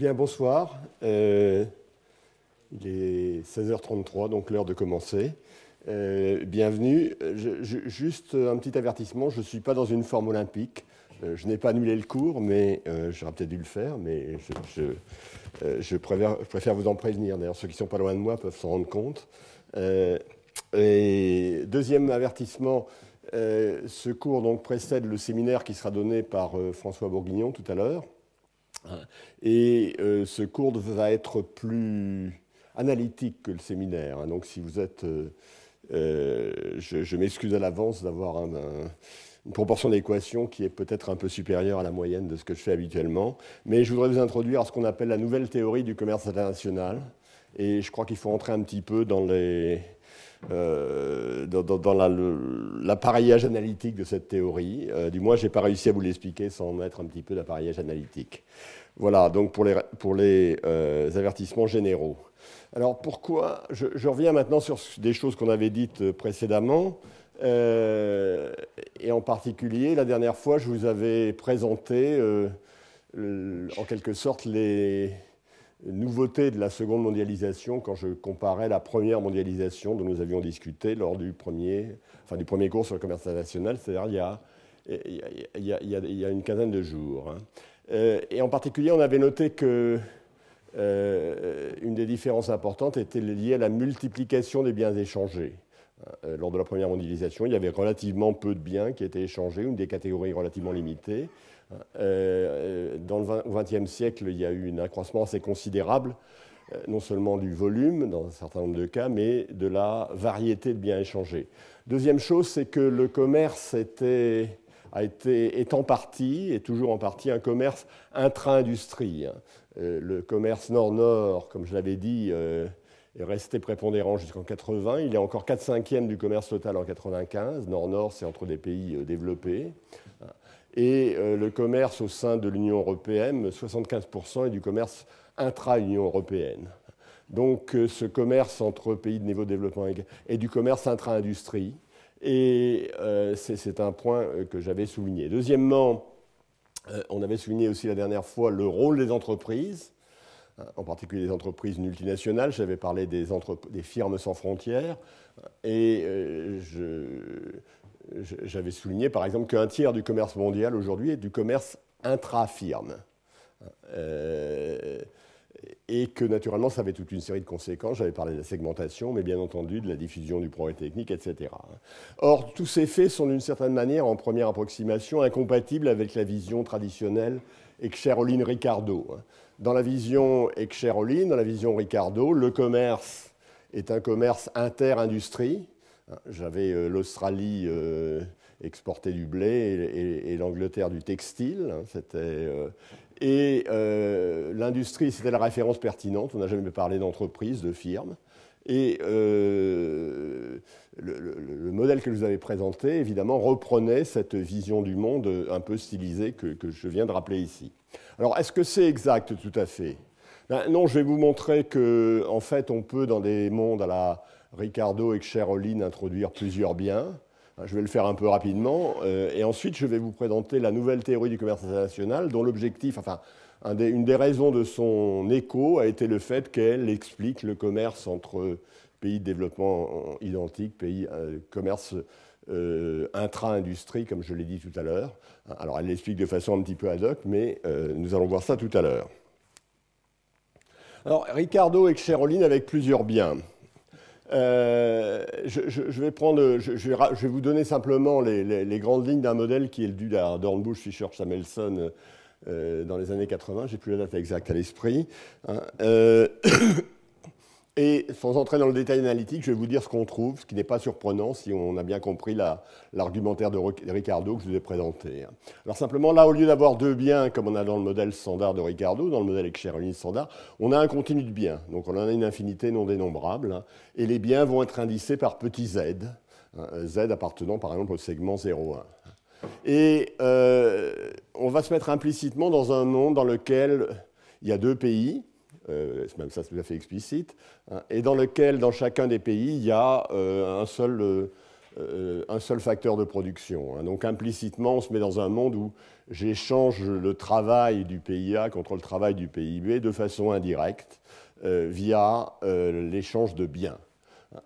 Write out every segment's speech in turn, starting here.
Bien, bonsoir. Euh, il est 16h33, donc l'heure de commencer. Euh, bienvenue. juste un petit avertissement, je ne suis pas dans une forme olympique. Euh, je n'ai pas annulé le cours, mais j'aurais peut-être dû le faire, mais je, préfère, préfère, vous en prévenir. D'ailleurs, ceux qui ne sont pas loin de moi peuvent s'en rendre compte. et deuxième avertissement, ce cours donc précède le séminaire qui sera donné par François Bourguignon tout à l'heure. Et euh, ce cours va être plus analytique que le séminaire. Hein. Donc si vous êtes... Euh, euh, je, m'excuse à l'avance d'avoir une proportion d'équations qui est peut-être un peu supérieure à la moyenne de ce que je fais habituellement. Mais je voudrais vous introduire à ce qu'on appelle la nouvelle théorie du commerce international. Et je crois qu'il faut entrer un petit peu dans les, euh, dans, l'appareillage analytique de cette théorie. Euh, du moins, je n'ai pas réussi à vous l'expliquer sans mettre un petit peu d'appareillage analytique. Voilà, donc pour les, pour les euh, avertissements généraux. Alors pourquoi je, reviens maintenant sur des choses qu'on avait dites précédemment. et en particulier, la dernière fois, je vous avais présenté en quelque sorte les, nouveauté de la seconde mondialisation quand je comparais la première mondialisation dont nous avions discuté lors du premier, cours sur le commerce international, c'est-à-dire il y a une quinzaine de jours. Hein. Euh, et en particulier, on avait noté que euh, une des différences importantes était liée à la multiplication des biens échangés. Euh, lors de la première mondialisation, il y avait relativement peu de biens qui étaient échangés, une des catégories relativement limitées. Euh, euh, dans le XXe siècle, il y a eu un accroissement assez considérable, euh, non seulement du volume dans un certain nombre de cas, mais de la variété de biens échangés. Deuxième chose, c'est que le commerce était, a été, est en partie, et toujours en partie, un commerce intra-industrie. Hein. Le commerce nord-nord, comme je l'avais dit, est resté prépondérant jusqu'en 80. Il est encore 4 e du commerce total en 95. Nord-Nord, c'est entre des pays développés et euh, le commerce au sein de l'Union européenne, 75% est du commerce intra-Union européenne. Donc euh, ce commerce entre pays de niveau de développement est du commerce intra-industrie, et euh, c'est un point que j'avais souligné. Deuxièmement, on avait souligné aussi la dernière fois le rôle des entreprises, hein, en particulier des entreprises multinationales. J'avais parlé des, firmes sans frontières, et je, j'avais souligné par exemple qu'un tiers du commerce mondial aujourd'hui est du commerce intra-firme. Euh, et que naturellement, ça avait toute une série de conséquences. J'avais parlé de la segmentation, mais bien entendu de la diffusion du progrès technique, etc. Or, tous ces faits sont d'une certaine manière, en première approximation, incompatibles avec la vision traditionnelle Excheroline-Ricardo. Dans la vision Excheroline, dans la vision Ricardo, le commerce est un commerce inter-industrie, j'avais euh, l'Australie euh, exportée du blé et, l'Angleterre du textile. Hein, c'était, euh, et l'industrie, c'était la référence pertinente. On n'a jamais parlé d'entreprise, de firme. Et le, modèle que vous avez présenté, évidemment, reprenait cette vision du monde un peu stylisée que, je viens de rappeler ici. Alors, est-ce que c'est exact tout à fait ben, Non, je vais vous montrer que, en fait, on peut, dans des mondes à la, Ricardo et Cheroline introduire plusieurs biens. Euh, je vais le faire un peu rapidement. Euh, et ensuite, je vais vous présenter la nouvelle théorie du commerce international, dont l'objectif, enfin, une des raisons de son écho a été le fait qu'elle explique le commerce entre pays de développement identique, pays euh, commerce intra-industrie, comme je l'ai dit tout à l'heure. Alors, elle l'explique de façon un petit peu ad hoc, mais nous allons voir ça tout à l'heure. Alors, Ricardo et Cheroline avec plusieurs biens je, vais vous donner simplement les, grandes lignes d'un modèle qui est le dû à Dornbusch, Fischer, Samuelson euh, euh, dans les années 80. J'ai plus la date exacte à l'esprit. Hein. Euh, Et sans entrer dans le détail analytique, je vais vous dire ce qu'on trouve, ce qui n'est pas surprenant si on a bien compris l'argumentaire de Ricardo que je vous ai présenté. Alors simplement, là, au lieu d'avoir deux biens, comme on a dans le modèle standard de Ricardo, dans le modèle excher standard, on a un continu de biens. Donc on en a une infinité non dénombrable. Hein. Et les biens vont être indicés par petit z, hein, z appartenant par exemple au segment 0,1. Hein. Et euh, on va se mettre implicitement dans un monde dans lequel il y a deux pays, euh, même ça c'est tout à fait explicite, hein, et dans lequel, dans chacun des pays, il y a euh, un seul... Euh, un seul facteur de production. Hein. Donc implicitement, on se met dans un monde où j'échange le travail du pays A contre le travail du pays B de façon indirecte via l'échange de biens. Hein.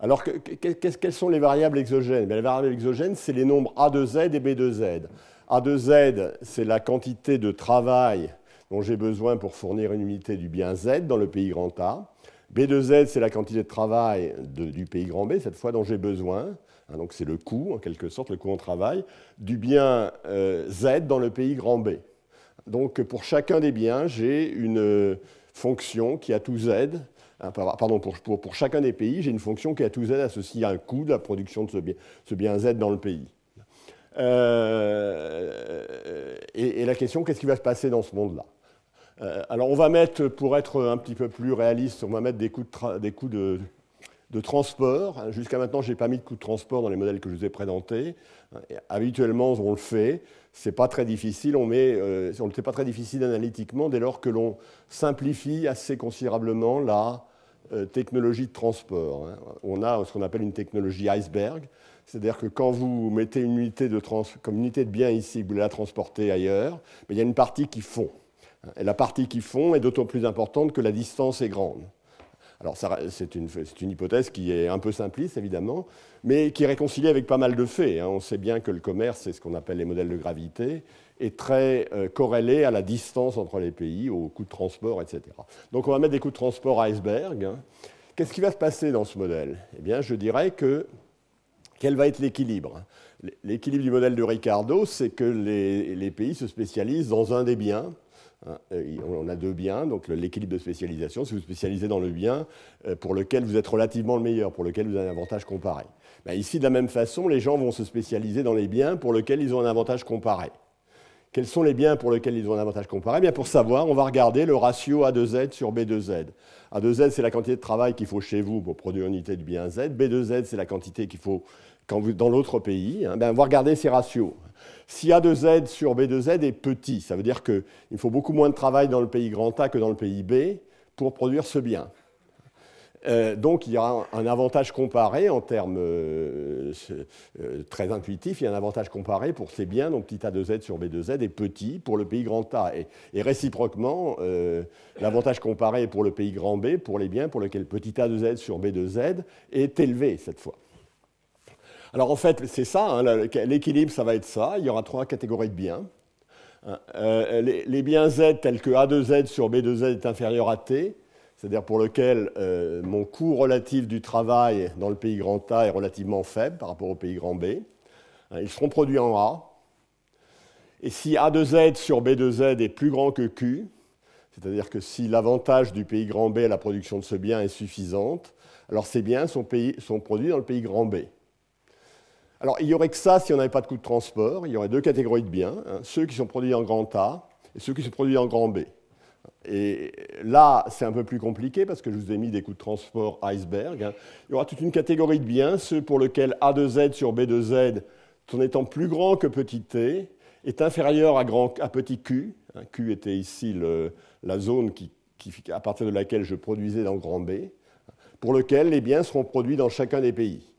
alors, que, quelles sont les variables exogènes ben, Les variables exogènes, c'est les nombres A 2 Z et B 2 Z. A 2 Z, c'est la quantité de travail dont j'ai besoin pour fournir une unité du bien Z dans le pays grand A. B2Z, c'est la quantité de travail du pays grand B, cette fois dont j'ai besoin. Hein, donc c'est le coût, en quelque sorte, le coût en travail, du bien euh, Z dans le pays grand B. Donc pour chacun des biens, j'ai une euh, fonction qui a tout Z. Hein, pardon, pour, pour, chacun des pays, j'ai une fonction qui a tout Z associée à un coût de la production de ce bien, ce bien Z dans le pays. Euh, et la question, qu'est-ce qui va se passer dans ce monde-là euh, alors on va mettre, pour être un petit peu plus réaliste, on va mettre des coûts de, transport. Hein, jusqu'à maintenant, je n'ai pas mis de coûts de transport dans les modèles que je vous ai présentés. Habituellement, on le fait. C'est pas très difficile. On met, euh, pas très difficile analytiquement dès lors que l'on simplifie assez considérablement la euh, technologie de transport. Hein. On a ce qu'on appelle une technologie iceberg, c'est-à-dire que quand vous mettez une unité de trans comme unité de bien ici, vous la transportez ailleurs, mais il y a une partie qui fond. Et la partie qui font est d'autant plus importante que la distance est grande. Alors c'est une, hypothèse qui est un peu simpliste, évidemment, mais qui est réconciliée avec pas mal de faits. Hein. On sait bien que le commerce, c'est ce qu'on appelle les modèles de gravité, est très euh, corrélé à la distance entre les pays, aux coûts de transport, etc. Donc on va mettre des coûts de transport à iceberg. Hein. Qu'est-ce qui va se passer dans ce modèle Eh bien, je dirais que quel va être l'équilibre L'équilibre du modèle de Ricardo, c'est que les pays se spécialisent dans un des biens, Hein, on a deux biens, donc l'équilibre de spécialisation, si vous spécialisez dans le bien euh, pour lequel vous êtes relativement le meilleur, pour lequel vous avez un avantage comparé. Ben, ici, de la même façon, les gens vont se spécialiser dans les biens pour lesquels ils ont un avantage comparé. Quels sont les biens pour lesquels ils ont un avantage comparé eh bien, Pour savoir, on va regarder le ratio A2Z sur B2Z. A2Z, c'est la quantité de travail qu'il faut chez vous pour produire une unité de bien Z. B2Z, c'est la quantité qu'il faut dans l'autre pays. Hein, ben, on va regarder ces ratios. Si A 2 Z sur B 2 Z est petit, ça veut dire qu'il faut beaucoup moins de travail dans le pays grand A que dans le pays B pour produire ce bien. Euh, donc il y a un, avantage comparé en termes euh, euh, très intuitifs, il y a un avantage comparé pour ces biens, donc petit a 2 z sur b 2 z est petit pour le pays grand A. Et, réciproquement, l'avantage comparé pour le pays grand B pour les biens pour lesquels petit a 2 z sur b 2 z est élevé cette fois. Alors en fait, c'est ça, hein, l'équilibre, ça va être ça. Il y aura trois catégories de biens. Hein, euh, les, biens Z tels que A2Z sur B2Z est inférieur à T, c'est-à-dire pour lequel euh, mon coût relatif du travail dans le pays grand A est relativement faible par rapport au pays grand B. Hein, ils seront produits en A. Et si A2Z sur B2Z est plus grand que Q, c'est-à-dire que si l'avantage du pays grand B à la production de ce bien est suffisante, alors ces biens sont, sont produits dans le pays grand B. Alors, il n'y aurait que ça si on n'avait pas de coût de transport. Il y aurait deux catégories de biens, hein. ceux qui sont produits en grand A et ceux qui sont produits en grand B. Et là, c'est un peu plus compliqué parce que je vous ai mis des coûts de transport iceberg. Hein. Il y aura toute une catégorie de biens, ceux pour lesquels A2Z sur B2Z, en étant plus grand que petit t, est inférieur à, à petit q. Hein. q était ici la zone à partir de laquelle je produisais dans grand B, pour lequel les biens seront produits dans chacun des pays.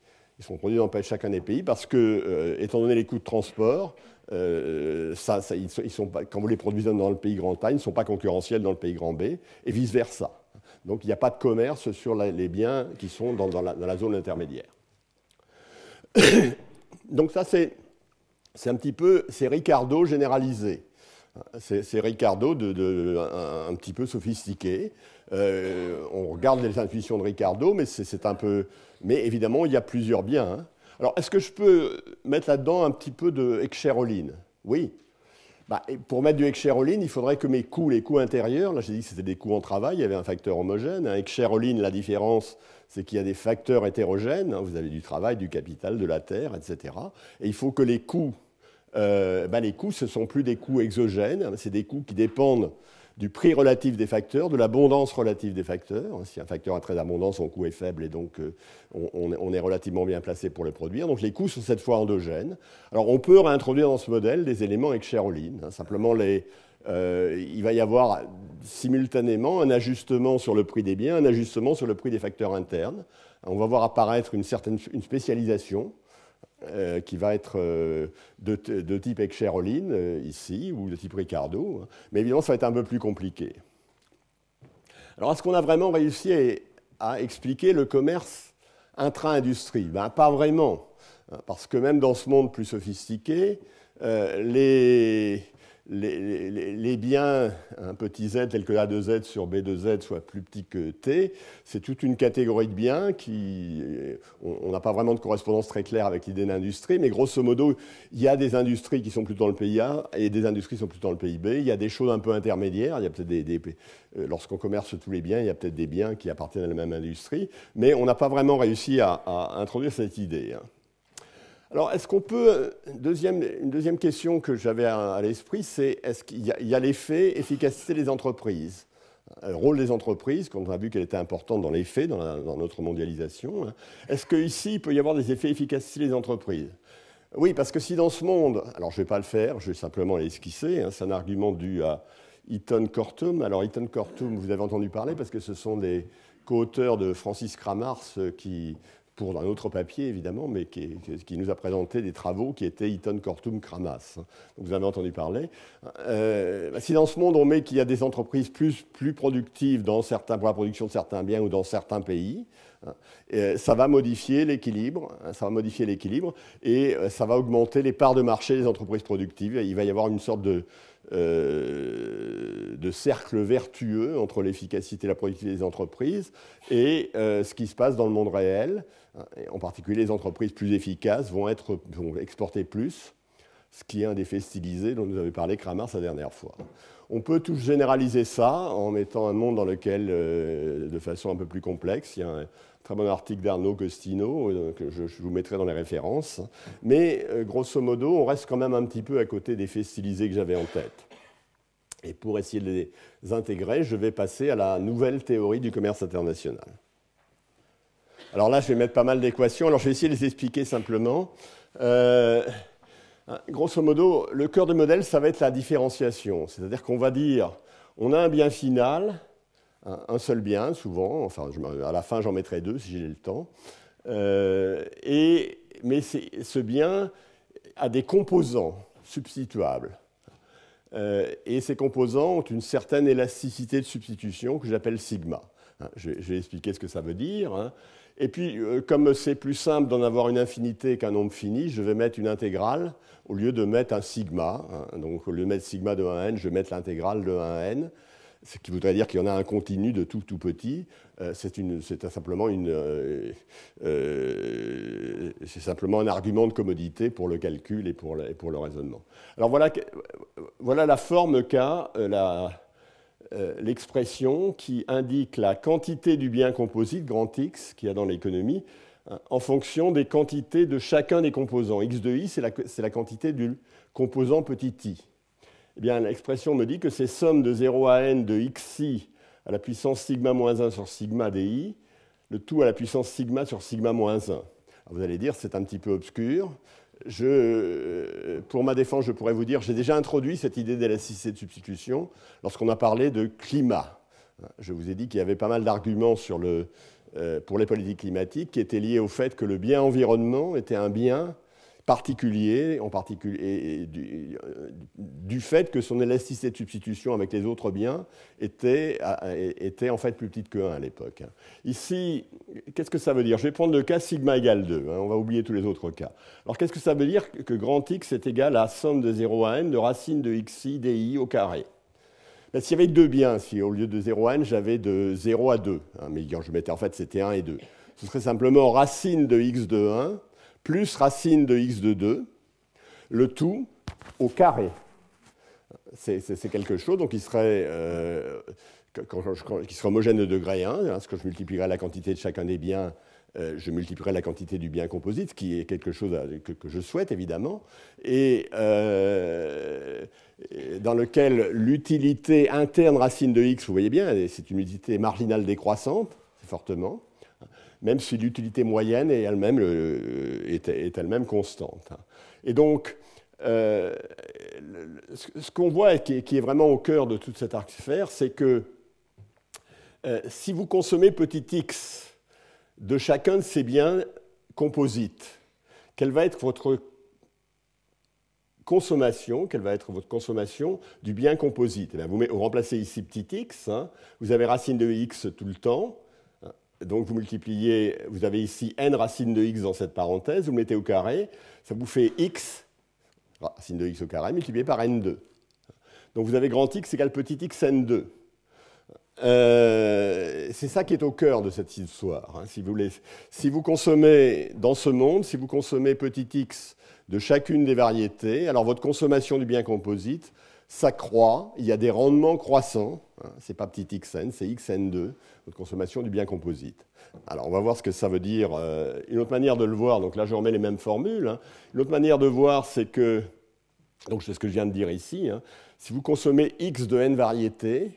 Ils sont produits dans chacun des pays parce que, euh, étant donné les coûts de transport, euh, ils sont, quand vous les produisez dans le pays Grand A, ils ne sont pas concurrentiels dans le pays Grand B, et vice-versa. Donc il n'y a pas de commerce sur les biens qui sont dans, la, zone intermédiaire. Donc ça, c'est, un petit peu, c'est Ricardo généralisé. C'est, Ricardo un, petit peu sophistiqué. Euh, on regarde les intuitions de Ricardo, mais c'est un peu. Mais évidemment, il y a plusieurs biens. Hein. Alors, est-ce que je peux mettre là-dedans un petit peu de Excheroline Oui. Bah, pour mettre du Excheroline, il faudrait que mes coûts, les coûts intérieurs, là j'ai dit que c'était des coûts en travail, il y avait un facteur homogène. un hein. Excheroline, la différence, c'est qu'il y a des facteurs hétérogènes. Hein. Vous avez du travail, du capital, de la terre, etc. Et il faut que les coûts, euh, bah, les coûts, ce ne sont plus des coûts exogènes, c'est des coûts qui dépendent du prix relatif des facteurs, de l'abondance relative des facteurs. Si un facteur a très d'abondance, son coût est faible et donc euh, on est relativement bien placé pour le produire. Donc les coûts sont cette fois endogènes. Alors on peut réintroduire dans ce modèle des éléments excherolines. Hein. Simplement, euh, il va y avoir simultanément un ajustement sur le prix des biens, un ajustement sur le prix des facteurs internes. On va voir apparaître une certaine une spécialisation euh, qui va être euh, de, type Excheroline, euh, ici, ou de type Ricardo. Hein. Mais évidemment, ça va être un peu plus compliqué. Alors, est-ce qu'on a vraiment réussi à, expliquer le commerce intra-industrie ben, Pas vraiment, hein, parce que même dans ce monde plus sophistiqué, les, les, biens, un petit z tel que A2z sur B2z soit plus petit que t, c'est toute une catégorie de biens qui. Euh, on n'a pas vraiment de correspondance très claire avec l'idée d'industrie, mais grosso modo, il y a des industries qui sont plutôt dans le pays A et des industries qui sont plutôt dans le pays B. Il y a des choses un peu intermédiaires. Il y a peut-être des. Euh, lorsqu'on commerce tous les biens, il y a peut-être des biens qui appartiennent à la même industrie, mais on n'a pas vraiment réussi à, introduire cette idée. Hein. Alors, est-ce qu'on peut. Euh, une deuxième, question que j'avais à, l'esprit, c'est est-ce qu'il y a, l'effet efficacité des entreprises euh, le rôle des entreprises, qu'on a vu qu'elle était importante dans les faits, dans, notre mondialisation. Hein. Est-ce qu'ici, il peut y avoir des effets efficacité des entreprises Oui, parce que si dans ce monde, alors je ne vais pas le faire, je vais simplement l'esquisser, hein, c'est un argument dû à Eton Cortum. Alors Eton Cortum, vous avez entendu parler parce que ce sont des co-auteurs de Francis Kramars euh, qui pour un autre papier, évidemment, mais qui, qui, nous a présenté des travaux qui étaient Eton Cortum Kramas. Donc, vous avez entendu parler. Euh, bah, si dans ce monde, on met qu'il y a des entreprises plus, plus productives dans certains, pour la production de certains biens ou dans certains pays, euh, ça va modifier l'équilibre, hein, ça va modifier l'équilibre et euh, ça va augmenter les parts de marché des entreprises productives. Il va y avoir une sorte de, euh, de cercle vertueux entre l'efficacité et la productivité des entreprises et euh, ce qui se passe dans le monde réel. En particulier, les entreprises plus efficaces vont, être, vont exporter plus, ce qui est un des faits stylisés dont nous avait parlé Kramer sa dernière fois. On peut tout généraliser ça en mettant un monde dans lequel, euh, de façon un peu plus complexe, il y a un très bon article d'Arnaud Costino, que euh, je, vous mettrai dans les références. Mais euh, grosso modo, on reste quand même un petit peu à côté des faits stylisés que j'avais en tête. Et pour essayer de les intégrer, je vais passer à la nouvelle théorie du commerce international. Alors là, je vais mettre pas mal d'équations. Alors je vais essayer de les expliquer simplement. Hein, grosso modo, le cœur du modèle, ça va être la différenciation. C'est-à-dire qu'on va dire, on a un bien final, un seul bien souvent, enfin à la fin j'en mettrai deux si j'ai le temps, euh, et, mais ce bien a des composants substituables. Euh, et ces composants ont une certaine élasticité de substitution que j'appelle sigma. Hein, je, vais expliquer ce que ça veut dire. Hein. Et puis, euh, comme c'est plus simple d'en avoir une infinité qu'un nombre fini, je vais mettre une intégrale au lieu de mettre un sigma. Hein. Donc, au lieu de mettre sigma de 1 n, je vais mettre l'intégrale de 1 n, ce qui voudrait dire qu'il y en a un continu de tout tout petit. C'est simplement, un argument de commodité pour le calcul et pour le, raisonnement. Alors, voilà, voilà la forme qu'a euh, la euh, l'expression qui indique la quantité du bien composite, grand X, qu'il y a dans l'économie, euh, en fonction des quantités de chacun des composants. X de I, c'est la, quantité du composant petit i. Eh bien, l'expression me dit que c'est somme de 0 à n de xi à la puissance sigma moins 1 sur sigma di, le tout à la puissance sigma sur sigma moins 1. vous allez dire, c'est un petit peu obscur, pour ma défense, je pourrais vous dire, j'ai déjà introduit cette idée d'élasticité de substitution lorsqu'on a parlé de climat. Je vous ai dit qu'il y avait pas mal d'arguments euh, pour les politiques climatiques qui étaient liés au fait que le bien environnement était un bien particulier, en particulier euh, du, fait que son élasticité de substitution avec les autres biens était, en fait plus petite que 1 à l'époque. Ici, qu'est-ce que ça veut dire Je vais prendre le cas sigma égale 2, hein, on va oublier tous les autres cas. Alors qu'est-ce que ça veut dire que grand X est égal à somme de 0 à n de racine de xi di au carré ben, S'il y avait deux biens, si au lieu de 0 à n, j'avais de 0 à 2, hein, mais quand je mettais en fait c'était 1 et 2, ce serait simplement racine de x de 1 plus racine de x de 2, le tout au carré. C'est quelque chose donc, euh, qui serait, homogène de degré 1, parce hein, que je multiplierai la quantité de chacun des biens euh, je multiplierai la quantité du bien composite, qui est quelque chose que, je souhaite évidemment, et euh, dans lequel l'utilité interne racine de x, vous voyez bien, c'est une utilité marginale décroissante, fortement, même si l'utilité moyenne est elle-même est, constante. Et donc, euh, ce qu'on voit et qui est, vraiment au cœur de toute cette artifère, c'est que euh, si vous consommez petit x de chacun de ces biens composites, quelle va être votre consommation, quelle va être votre consommation du bien composite eh Vous remplacez ici petit x, hein, vous avez racine de x tout le temps, donc vous multipliez, vous avez ici n racine de x dans cette parenthèse, vous le mettez au carré, ça vous fait x, racine de x au carré, multiplié par n2. Donc vous avez grand x égale petit x n2. Euh, c'est ça qui est au cœur de cette histoire. Hein, si vous consommez dans ce monde, si vous consommez petit x de chacune des variétés, alors votre consommation du bien composite ça croît, il y a des rendements croissants. Hein, ce n'est pas petit xn, c'est xn2, votre consommation du bien composite. Alors, on va voir ce que ça veut dire. Euh, une autre manière de le voir, donc là, je remets les mêmes formules. Hein. Une autre manière de voir, c'est que, donc c'est ce que je viens de dire ici, hein, si vous consommez x de n variétés,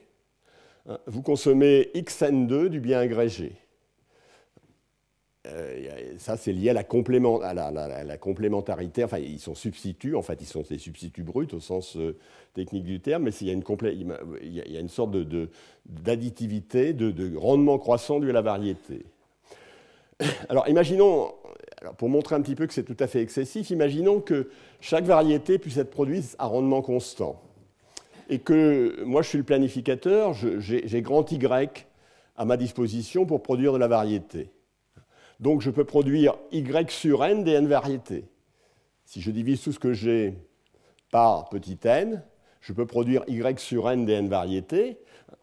vous consommez xn2 du bien agrégé. Euh, ça, c'est lié à, la, complémentarité. Enfin, ils sont substituts, en fait, ils sont des substituts bruts au sens euh, technique du terme, mais il y a une, sorte d'additivité, de, rendement croissant dû à la variété. Alors, imaginons, pour montrer un petit peu que c'est tout à fait excessif, imaginons que chaque variété puisse être produite à rendement constant. Et que moi, je suis le planificateur, j'ai grand Y à ma disposition pour produire de la variété. Donc je peux produire y sur n des n variétés. Si je divise tout ce que j'ai par petit n, je peux produire y sur n des n variétés.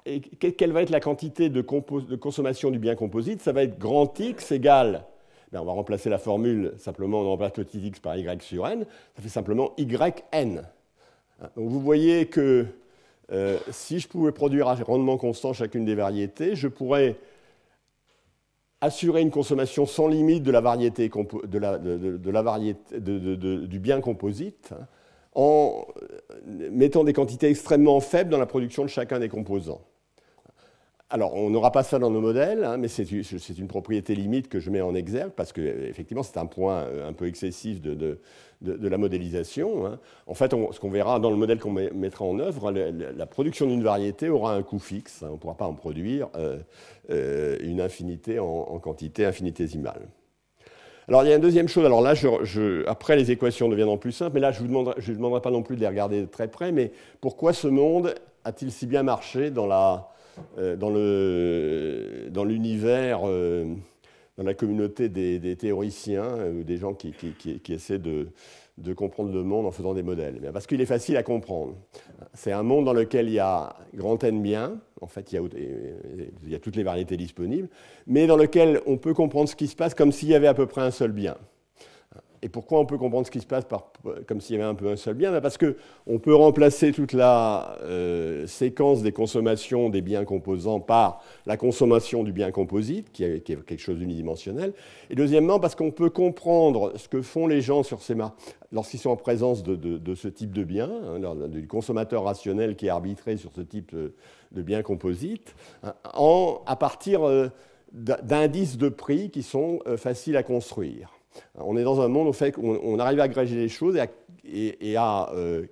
Et quelle va être la quantité de, consommation du bien composite Ça va être grand X égale, ben, on va remplacer la formule, simplement on remplace petit x par y sur n, ça fait simplement yn. Donc vous voyez que euh, si je pouvais produire à rendement constant chacune des variétés, je pourrais assurer une consommation sans limite de la variété, de la, de du bien composite en mettant des quantités extrêmement faibles dans la production de chacun des composants. Alors, on n'aura pas ça dans nos modèles, hein, mais c'est une propriété limite que je mets en exergue parce que, effectivement, c'est un point euh, un peu excessif de, la modélisation. Hein. En fait, ce qu'on verra dans le modèle qu'on mettra en œuvre, la, production d'une variété aura un coût fixe. Hein. on ne pourra pas en produire euh, euh, une infinité en, quantité infinitésimale. Alors, il y a une deuxième chose. Alors là, je, après, les équations deviendront plus simples, mais là, je ne vous, vous demanderai pas non plus de les regarder de très près, mais pourquoi ce monde a-t-il si bien marché dans la euh, dans l'univers, euh, dans, la communauté des, théoriciens euh, ou des gens qui, essaient de, comprendre le monde en faisant des modèles. Eh parce qu'il est facile à comprendre. C'est un monde dans lequel il y a grand N bien, en fait il y a toutes les variétés disponibles, mais dans lequel on peut comprendre ce qui se passe comme s'il y avait à peu près un seul bien. Et pourquoi on peut comprendre ce qui se passe comme s'il y avait un peu un seul bien ben, Parce qu'on peut remplacer toute la euh, séquence des consommations des biens composants par la consommation du bien composite, qui est, quelque chose d'unidimensionnel. Et deuxièmement, parce qu'on peut comprendre ce que font les gens sur lorsqu'ils sont en présence de, ce type de bien, hein, du consommateur rationnel qui est arbitré sur ce type euh, de, bien composite, hein, à partir euh, d'indices de prix qui sont faciles à construire. On est dans un monde où on, arrive à agréger les choses et à, euh,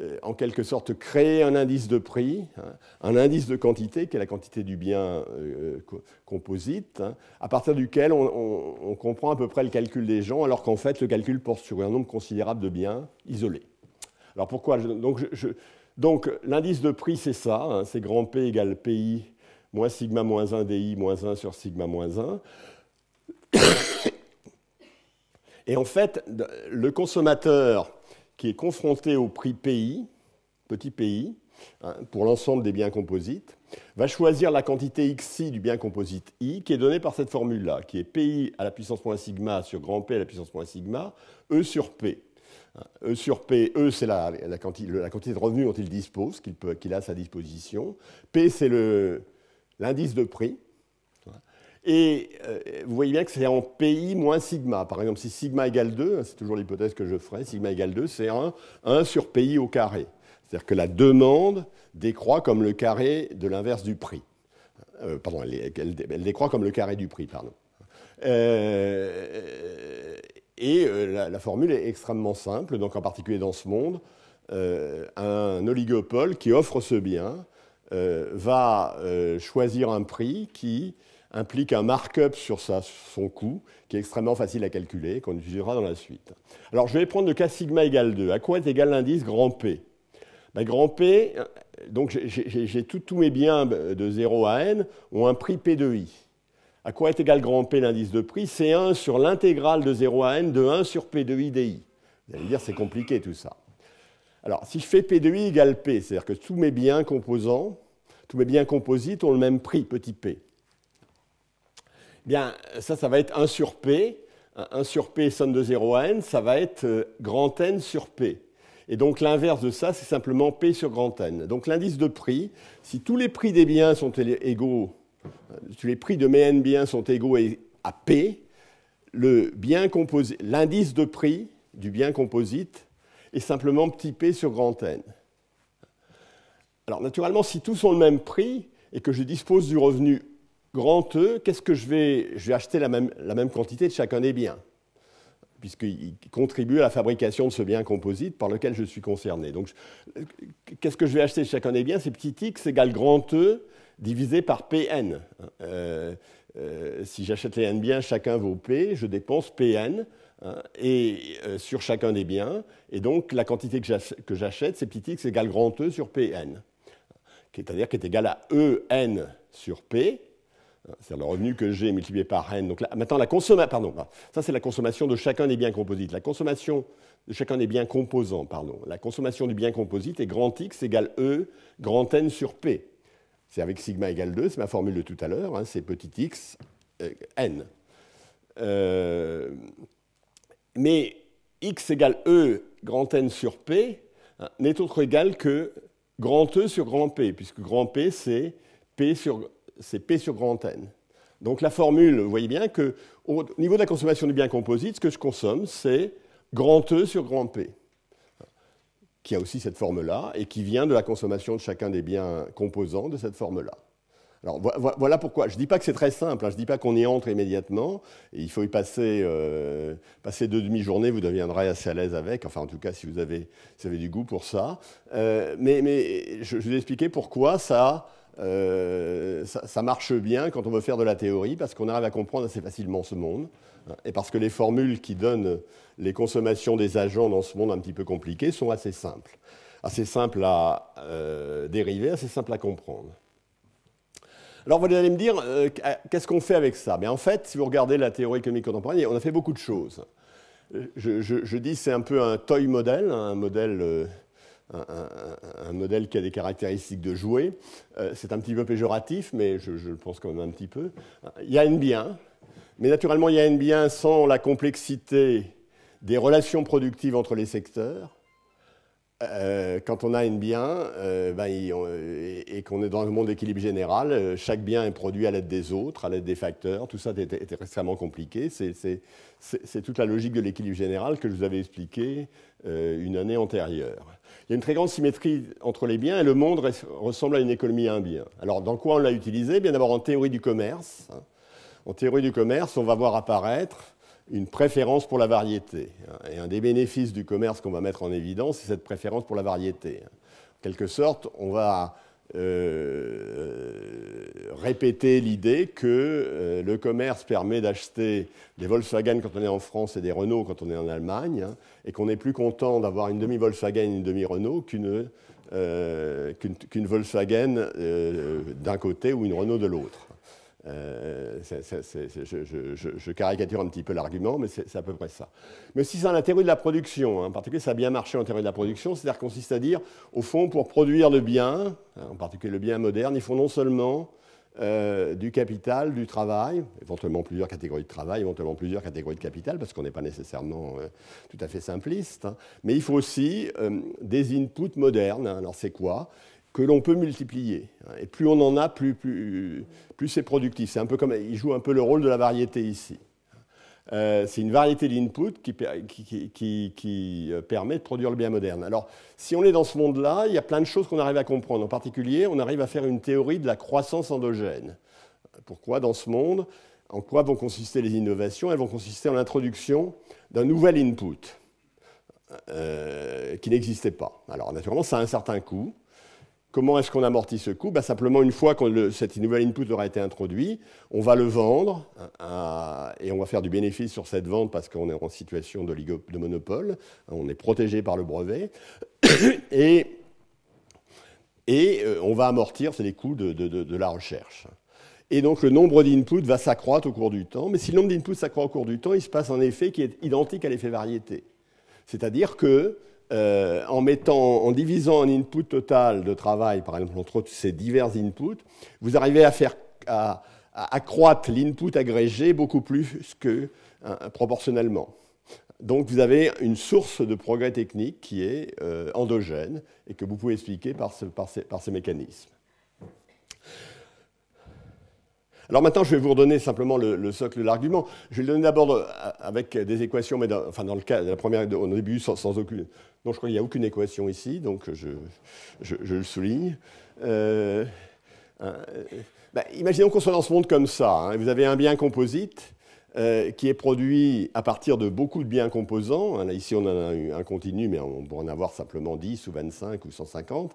euh, en quelque sorte créer un indice de prix, hein, un indice de quantité, qui est la quantité du bien euh, composite, hein, à partir duquel on, comprend à peu près le calcul des gens, alors qu'en fait le calcul porte sur un nombre considérable de biens isolés. Alors pourquoi Donc, l'indice de prix, c'est ça, hein, c'est grand P égale PI moins sigma moins 1 DI moins 1 sur sigma moins 1. Et en fait, le consommateur qui est confronté au prix PI, petit PI, hein, pour l'ensemble des biens composites, va choisir la quantité xi du bien composite i, qui est donnée par cette formule-là, qui est pi à la puissance moins sigma sur grand p à la puissance moins sigma, e sur p. Hein, e sur P, E, c'est la, la, quantité, de revenus dont il dispose, qu'il a à sa disposition. P, c'est l'indice de prix. Et euh, vous voyez bien que c'est en PI moins sigma. Par exemple, si sigma égale 2, hein, c'est toujours l'hypothèse que je ferai, sigma égale 2, c'est 1, 1 sur PI au carré. C'est-à-dire que la demande décroît comme le carré de l'inverse du prix. Euh, pardon, elle, décroît comme le carré du prix, pardon. Euh, et la, formule est extrêmement simple, donc en particulier dans ce monde, un oligopole qui offre ce bien va choisir un prix qui implique un markup sur son coût qui est extrêmement facile à calculer, qu'on utilisera dans la suite. Alors je vais prendre le cas sigma égale 2. À quoi est égal l'indice grand P ben, Grand P, euh, donc j'ai tous mes biens ben, de 0 à n ont un prix P de i. À quoi est égal grand P l'indice de prix C'est 1 sur l'intégrale de 0 à n de 1 sur P de i di. Vous allez dire c'est compliqué tout ça. Alors si je fais P de i égale P, c'est-à-dire que tous mes biens composants, tous mes biens composites ont le même prix, petit p bien, ça, ça va être 1 sur P. 1 sur P somme de 0 à n, ça va être euh, grand N sur P. Et donc l'inverse de ça, c'est simplement P sur grand N. Donc l'indice de prix, si tous les prix des biens sont égaux, euh, tous les prix de mes N biens sont égaux à P, l'indice de prix du bien composite est simplement petit p sur grand N. Alors naturellement, si tous ont le même prix et que je dispose du revenu Grand E, qu'est-ce que je vais Je vais acheter la même, quantité de chacun des biens, puisqu'il contribue à la fabrication de ce bien composite par lequel je suis concerné. Donc, euh, qu'est-ce que je vais acheter de chacun des biens C'est petit x égale grand E divisé par Pn. Euh, euh, si j'achète les n biens, chacun vaut P, je dépense Pn et, sur chacun des biens. Et donc, la quantité que j'achète, c'est petit x égale grand E sur Pn, c'est-à-dire qui est égale à En sur P, euh, c'est-à-dire le revenu que j'ai multiplié par n. Donc maintenant, la consommation, pardon, hein, ça c'est la consommation de chacun des biens composites. La consommation de chacun des biens composants, pardon. La consommation du bien composite est grand X égale E, grand N sur P. C'est avec sigma égale 2, c'est ma formule de tout à l'heure, hein, c'est petit x, euh, N. Euh, mais x égale E, grand N sur P, hein, n'est autre égal que grand E sur grand P, puisque grand P c'est P sur c'est P sur grand N. Donc la formule, vous voyez bien que au niveau de la consommation du bien composite, ce que je consomme, c'est grand E sur grand P, qui a aussi cette forme-là et qui vient de la consommation de chacun des biens composants de cette forme-là. Alors voilà pourquoi. Je ne dis pas que c'est très simple, hein. je ne dis pas qu'on y entre immédiatement. il faut y passer, euh, passer deux demi-journées, vous deviendrez assez à l'aise avec, enfin en tout cas si vous avez, vous avez du goût pour ça. Euh, mais, je, vais vous expliquer pourquoi ça euh, ça, marche bien quand on veut faire de la théorie, parce qu'on arrive à comprendre assez facilement ce monde, hein, et parce que les formules qui donnent les consommations des agents dans ce monde un petit peu compliqué sont assez simples, assez simples à euh, dériver, assez simples à comprendre. Alors vous allez me dire, euh, qu'est-ce qu'on fait avec ça Mais En fait, si vous regardez la théorie économique contemporaine, on a fait beaucoup de choses. Je, je, je dis c'est un peu un toy model, hein, un modèle un, modèle qui a des caractéristiques de jouet. Euh, c'est un petit peu péjoratif, mais je, le pense quand même un petit peu. Il y a une bien, mais naturellement, il y a une bien sans la complexité des relations productives entre les secteurs. Euh, quand on a une euh, bien et, qu'on est dans un monde d'équilibre général, chaque bien est produit à l'aide des autres, à l'aide des facteurs. Tout ça est, extrêmement compliqué. C'est toute la logique de l'équilibre général que je vous avais expliqué une année antérieure. Il y a une très grande symétrie entre les biens et le monde ressemble à une économie à un bien. Alors, dans quoi on l'a utilisé eh Bien d'abord en théorie du commerce. Hein. En théorie du commerce, on va voir apparaître une préférence pour la variété. Hein. Et un des bénéfices du commerce qu'on va mettre en évidence, c'est cette préférence pour la variété. Hein. En quelque sorte, on va euh, répéter l'idée que euh, le commerce permet d'acheter des Volkswagen quand on est en France et des Renault quand on est en Allemagne, hein, et qu'on est plus content d'avoir une demi-Volkswagen et une demi-Renault qu'une euh, Volkswagen d'un côté ou une Renault de l'autre. Euh, je, caricature un petit peu l'argument, mais c'est à peu près ça. Mais si c'est à théorie de la production, en hein, particulier ça a bien marché en théorie de la production, c'est-à-dire qu'on consiste à dire, au fond, pour produire le bien, hein, en particulier le bien moderne, il faut non seulement euh, du capital, du travail, éventuellement plusieurs catégories de travail, éventuellement plusieurs catégories de capital, parce qu'on n'est pas nécessairement euh, tout à fait simpliste. Hein, mais il faut aussi des inputs modernes. Alors c'est quoi que l'on peut multiplier. Et plus on en a, plus, c'est productif. C'est un peu comme il joue un peu le rôle de la variété ici. Euh, c'est une variété d'input qui, qui, euh, permet de produire le bien moderne. Alors, si on est dans ce monde-là, il y a plein de choses qu'on arrive à comprendre. En particulier, on arrive à faire une théorie de la croissance endogène. Pourquoi dans ce monde En quoi vont consister les innovations Elles vont consister en l'introduction d'un nouvel input euh, qui n'existait pas. Alors, naturellement, ça a un certain coût. Comment est-ce qu'on amortit ce coût bah, Simplement, une fois que cette nouvelle input aura été introduit, on va le vendre euh, et on va faire du bénéfice sur cette vente parce qu'on est en situation de, monopole, on est protégé par le brevet. et, et euh, on va amortir, c'est les coûts de, de la recherche. Et donc le nombre d'inputs va s'accroître au cours du temps. Mais si le nombre d'inputs s'accroît au cours du temps, il se passe un effet qui est identique à l'effet variété. C'est-à-dire que euh, en, mettant, en divisant un input total de travail, par exemple, entre ces divers inputs, vous arrivez à, faire, à, accroître l'input agrégé beaucoup plus que hein, proportionnellement. Donc vous avez une source de progrès technique qui est euh, endogène et que vous pouvez expliquer par ces mécanismes. Alors maintenant, je vais vous redonner simplement le, socle de l'argument. Je vais le donner d'abord euh, avec des équations, mais dans, enfin dans le cas de la première, au début, sans, sans aucune. Donc, je crois qu'il n'y a aucune équation ici, donc je, le souligne. Euh, euh, bah, imaginons qu'on soit dans ce monde comme ça. Hein, vous avez un bien composite euh, qui est produit à partir de beaucoup de biens composants. Hein, là, ici, on en a un continu, mais on pourrait en avoir simplement 10 ou 25 ou 150.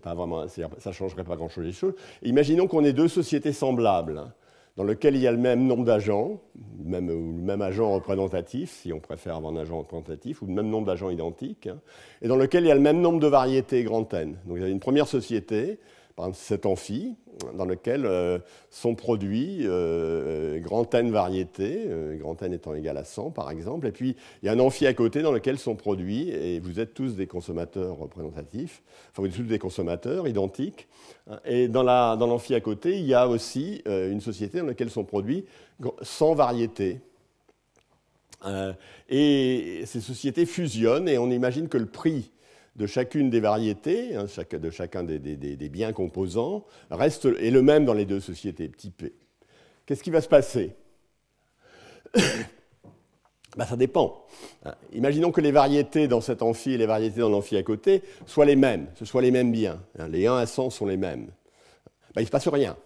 Pas vraiment, ça ne changerait pas grand-chose les choses. Imaginons qu'on ait deux sociétés semblables, dans lesquelles il y a le même nombre d'agents, même, ou le même agent représentatif, si on préfère avoir un agent représentatif, ou le même nombre d'agents identiques, hein, et dans lequel il y a le même nombre de variétés grand N. Donc, il y a une première société par exemple cet amphi, dans lequel euh, sont produits euh, euh, grand N variétés, grand N étant égal à 100 par exemple, et puis il y a un amphi à côté dans lequel sont produits, et vous êtes tous des consommateurs représentatifs, enfin vous êtes tous des consommateurs identiques, et dans l'amphi à côté, il y a aussi une société dans laquelle sont produits 100 variétés. et ces sociétés fusionnent, et on imagine que le prix de chacune des variétés, hein, de chacun des, biens composants, reste, est le même dans les deux sociétés, petit p. Qu'est-ce qui va se passer ben, Ça dépend. Hein. Imaginons que les variétés dans cet amphi et les variétés dans l'amphi à côté soient les mêmes, ce soient les mêmes biens. Hein. les 1 à 100 sont les mêmes. Ben, il ne se passe rien.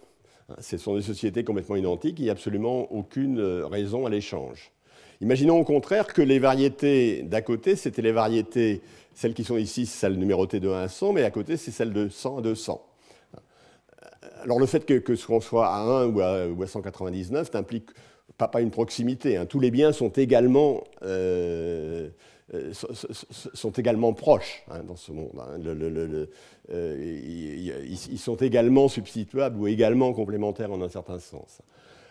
Ce sont des sociétés complètement identiques, il n'y a absolument aucune euh, raison à l'échange. Imaginons au contraire que les variétés d'à côté, c'était les variétés celles qui sont ici, c'est celles numérotées de 1 à 100, mais à côté, c'est celles de 100 à 200. Alors le fait que, ce qu'on soit à 1 ou à, 199 n'implique pas, pas, une proximité. Hein. Tous les biens sont également, euh, euh, sont, également proches hein, dans ce monde. Hein. Euh, ils, sont également substituables ou également complémentaires en un certain sens.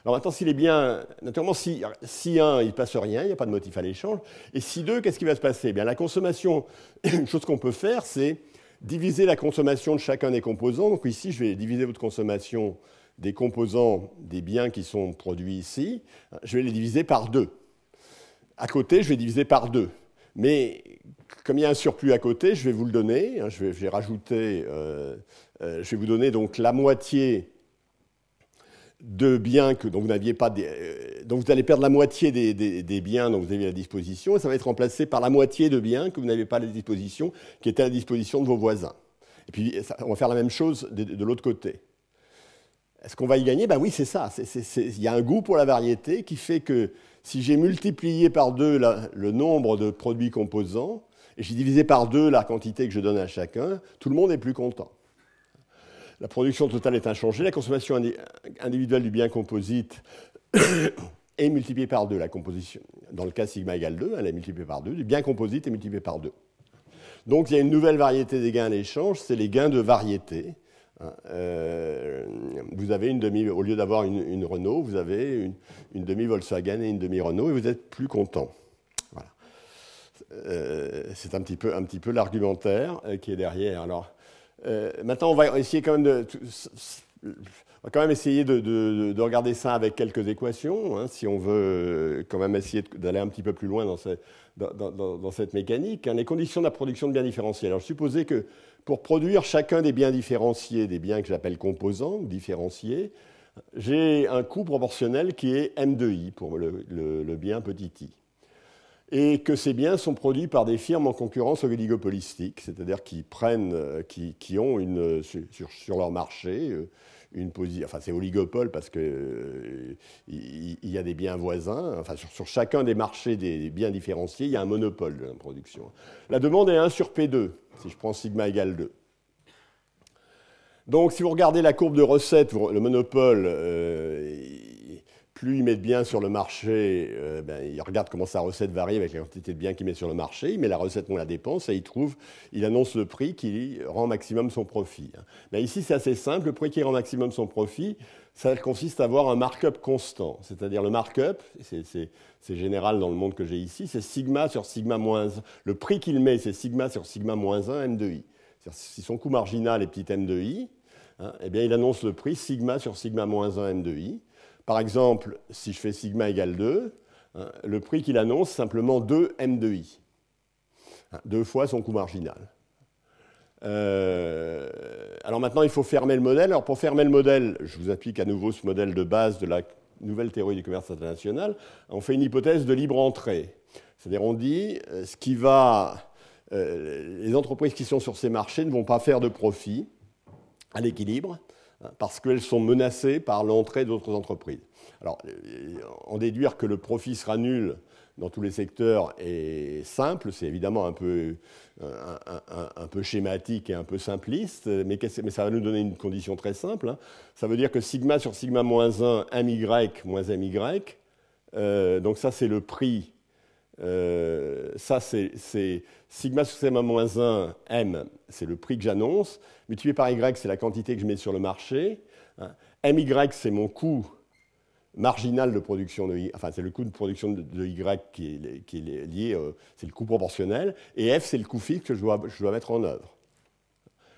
Alors maintenant, si les biens... naturellement, si, si un, il ne passe rien, il n'y a pas de motif à l'échange. Et si 2, qu'est-ce qui va se passer eh bien, La consommation, une chose qu'on peut faire, c'est diviser la consommation de chacun des composants. Donc ici, je vais diviser votre consommation des composants des biens qui sont produits ici. Je vais les diviser par deux. À côté, je vais diviser par deux. Mais comme il y a un surplus à côté, je vais vous le donner. Hein, je vais, rajouter, euh, euh, je vais vous donner donc la moitié de biens que donc vous n'aviez pas. Des, euh, donc vous allez perdre la moitié des, des, biens dont vous avez à disposition, et ça va être remplacé par la moitié de biens que vous n'avez pas à la disposition, qui étaient à la disposition de vos voisins. Et puis on va faire la même chose de, l'autre côté. Est-ce qu'on va y gagner Ben oui, c'est ça. Il y a un goût pour la variété qui fait que si j'ai multiplié par deux le nombre de produits composants, et j'ai divisé par deux la quantité que je donne à chacun, tout le monde est plus content la production totale est inchangée, la consommation individuelle du bien composite est multipliée par 2. La composition, dans le cas sigma égale 2, hein, elle est multipliée par 2, du bien composite est multiplié par 2. Donc il y a une nouvelle variété des gains à l'échange, c'est les gains de variété. Hein, euh, vous avez une demi, au lieu d'avoir une, Renault, vous avez une, demi-Volkswagen et une demi-Renault et vous êtes plus content. Voilà. Euh, c'est un petit peu, un petit peu l'argumentaire euh, qui est derrière. Alors, euh, maintenant, on va essayer quand même essayer de, regarder ça avec quelques équations, hein, si on veut euh, quand même essayer d'aller un petit peu plus loin dans, cette mécanique. Hein. les conditions de la production de biens différenciés. Alors, je que pour produire chacun des biens différenciés, des biens que j'appelle composants ou différenciés, j'ai un coût proportionnel qui est M 2 I pour le bien petit i et que ces biens sont produits par des firmes en concurrence oligopolistique, c'est-à-dire qui prennent, euh, qui, ont une, euh, sur, leur marché euh, une position. Enfin, c'est oligopole parce que y, a des biens voisins. Enfin, sur, chacun des marchés des, biens différenciés, il y a un monopole de la production. La demande est 1 sur P2, si je prends sigma égale 2. Donc, si vous regardez la courbe de recettes, le monopole, plus met de bien sur le marché, euh, ben, il regarde comment sa recette varie avec la quantité de biens qu'il met sur le marché, il met la recette qu'on la dépense et il trouve, il annonce le prix qui rend maximum son profit. Hein. Ben, ici, c'est assez simple, le prix qui rend maximum son profit, ça consiste à avoir un markup constant, c'est-à-dire le markup, c'est général dans le monde que j'ai ici, c'est sigma sur sigma moins 1. Le prix qu'il met, c'est sigma sur sigma moins 1 M 2 I. Si son coût marginal est petit m 2 i, hein, eh bien il annonce le prix sigma sur sigma moins 1 m 2 i. Par exemple, si je fais sigma égale 2, hein, le prix qu'il annonce, simplement 2 m 2 i. Hein, deux fois son coût marginal. Euh, alors maintenant, il faut fermer le modèle. Alors pour fermer le modèle, je vous applique à nouveau ce modèle de base de la nouvelle théorie du commerce international. On fait une hypothèse de libre entrée. C'est-à-dire on dit euh, ce qui va, euh, les entreprises qui sont sur ces marchés ne vont pas faire de profit à l'équilibre parce qu'elles sont menacées par l'entrée d'autres entreprises. Alors, euh, en déduire que le profit sera nul dans tous les secteurs est simple, c'est évidemment un peu, un, peu schématique et un peu simpliste, mais, mais, ça va nous donner une condition très simple. Hein. Ça veut dire que sigma sur sigma moins 1, 1y moins my, euh, donc ça c'est le prix euh, ça, c'est sigma sous sigma moins 1, m, c'est le prix que j'annonce, multiplié par y, c'est la quantité que je mets sur le marché, hein. m my, c'est mon coût marginal de production de y, enfin, c'est le coût de production de, y qui est, qui est lié, euh, c'est le coût proportionnel, et f, c'est le coût fixe que je dois, je dois mettre en œuvre.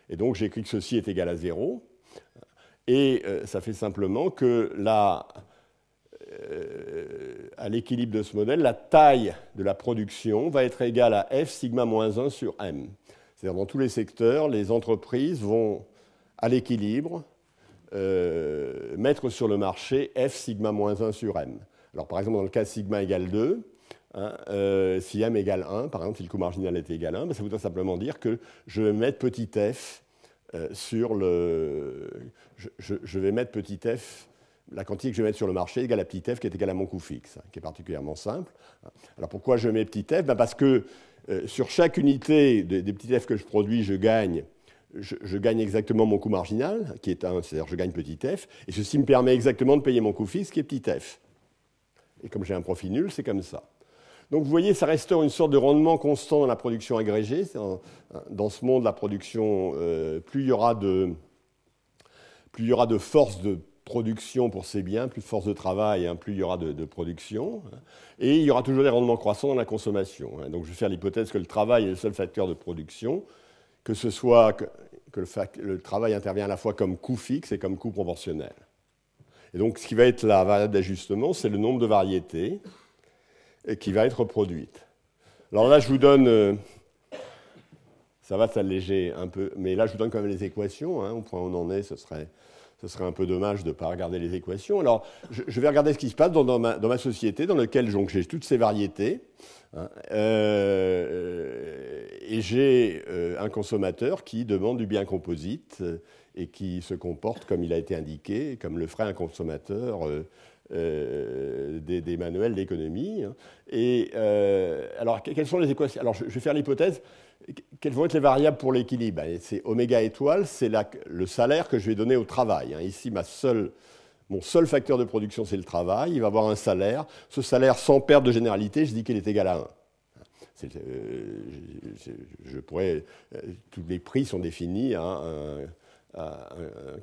Et donc, j'écris que ceci est égal à 0, et euh, ça fait simplement que la euh, à l'équilibre de ce modèle, la taille de la production va être égale à F sigma moins 1 sur M. C'est-à-dire dans tous les secteurs, les entreprises vont à l'équilibre euh, mettre sur le marché F sigma moins 1 sur M. Alors par exemple dans le cas sigma égale 2, hein, euh, si M égale 1, par exemple si le coût marginal est égal à 1, ben, ça voudrait simplement dire que je vais mettre petit f sur le... Je, je vais mettre petit f la quantité que je vais mettre sur le marché est égale à petit f qui est égale à mon coût fixe, hein, qui est particulièrement simple. Alors pourquoi je mets petit f ben Parce que euh, sur chaque unité des, des f que je produis, je gagne, je, gagne exactement mon coût marginal, qui est un, c'est-à-dire je gagne petit f, et ceci me permet exactement de payer mon coût fixe, qui est petit f. Et comme j'ai un profit nul, c'est comme ça. Donc vous voyez, ça restaure une sorte de rendement constant dans la production agrégée. Dans ce monde, la production, euh, plus il y aura de, plus il y aura de force de production pour ces biens, plus de force de travail, hein, plus il y aura de, production. Hein, et il y aura toujours des rendements croissants dans la consommation. Hein. Donc je vais faire l'hypothèse que le travail est le seul facteur de production, que ce soit que, le, travail intervient à la fois comme coût fixe et comme coût proportionnel. Et donc ce qui va être la variable d'ajustement, c'est le nombre de variétés qui va être produite. Alors là, je vous donne... Euh, ça va s'alléger un peu, mais là, je vous donne quand même les équations. au point où on en est, ce serait ce serait un peu dommage de ne pas regarder les équations. Alors, je, vais regarder ce qui se passe dans, ma, société, dans laquelle j'ai toutes ces variétés. Hein, euh, et j'ai euh, un consommateur qui demande du bien composite euh, et qui se comporte comme il a été indiqué, comme le ferait un consommateur des, manuels d'économie. Hein. Et alors, quelles sont les équations Alors, je vais faire l'hypothèse quelles vont être les variables pour l'équilibre C'est oméga étoile, c'est le salaire que je vais donner au travail. Hein. Ici, ma seule, mon seul facteur de production, c'est le travail. Il va avoir un salaire. Ce salaire, sans perte de généralité, je dis qu'il est égal à 1. Euh, je, pourrais, euh, tous les prix sont définis à hein, un,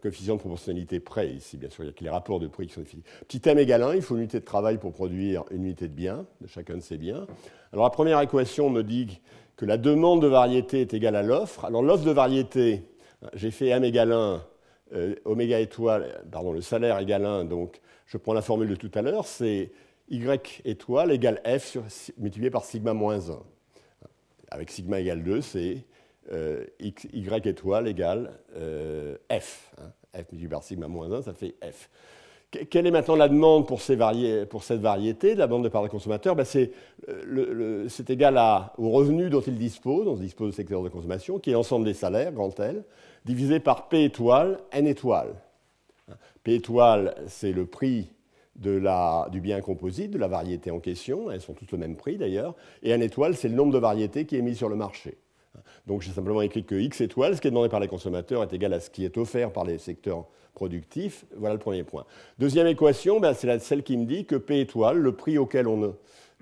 coefficient de proportionnalité près. Ici, bien sûr, il n'y a que les rapports de prix qui sont définis. Petit m égale 1, il faut une unité de travail pour produire une unité de bien, de chacun de ces biens. Alors la première équation me dit que la demande de variété est égale à l'offre. Alors l'offre de variété, euh, j'ai fait m égale 1, euh, oméga étoile, euh, pardon, le salaire égale 1, donc je prends la formule de tout à l'heure, c'est y étoile égale f multiplié par sigma moins 1. Avec sigma égale 2, c'est y étoile égale f. Hein. f multiplié par sigma moins 1, ça fait f. Quelle est maintenant la demande pour, cette variété de la bande de part des consommateurs ben, euh, C'est égal au revenu dont ils disposent, dont il dispose le secteur de consommation, qui est l'ensemble des salaires, grand L, divisé par P étoile, N étoile. P étoile, c'est le prix du bien composite, de la variété en question, elles sont toutes le même prix d'ailleurs, et N étoile, c'est le nombre de variétés qui est mis sur le marché. Donc j'ai simplement écrit que X étoile, ce qui est demandé par les consommateurs, est égal à ce qui est offert par les secteurs productifs. Voilà le premier point. Deuxième équation, ben, c'est celle qui me dit que P étoile, le prix auquel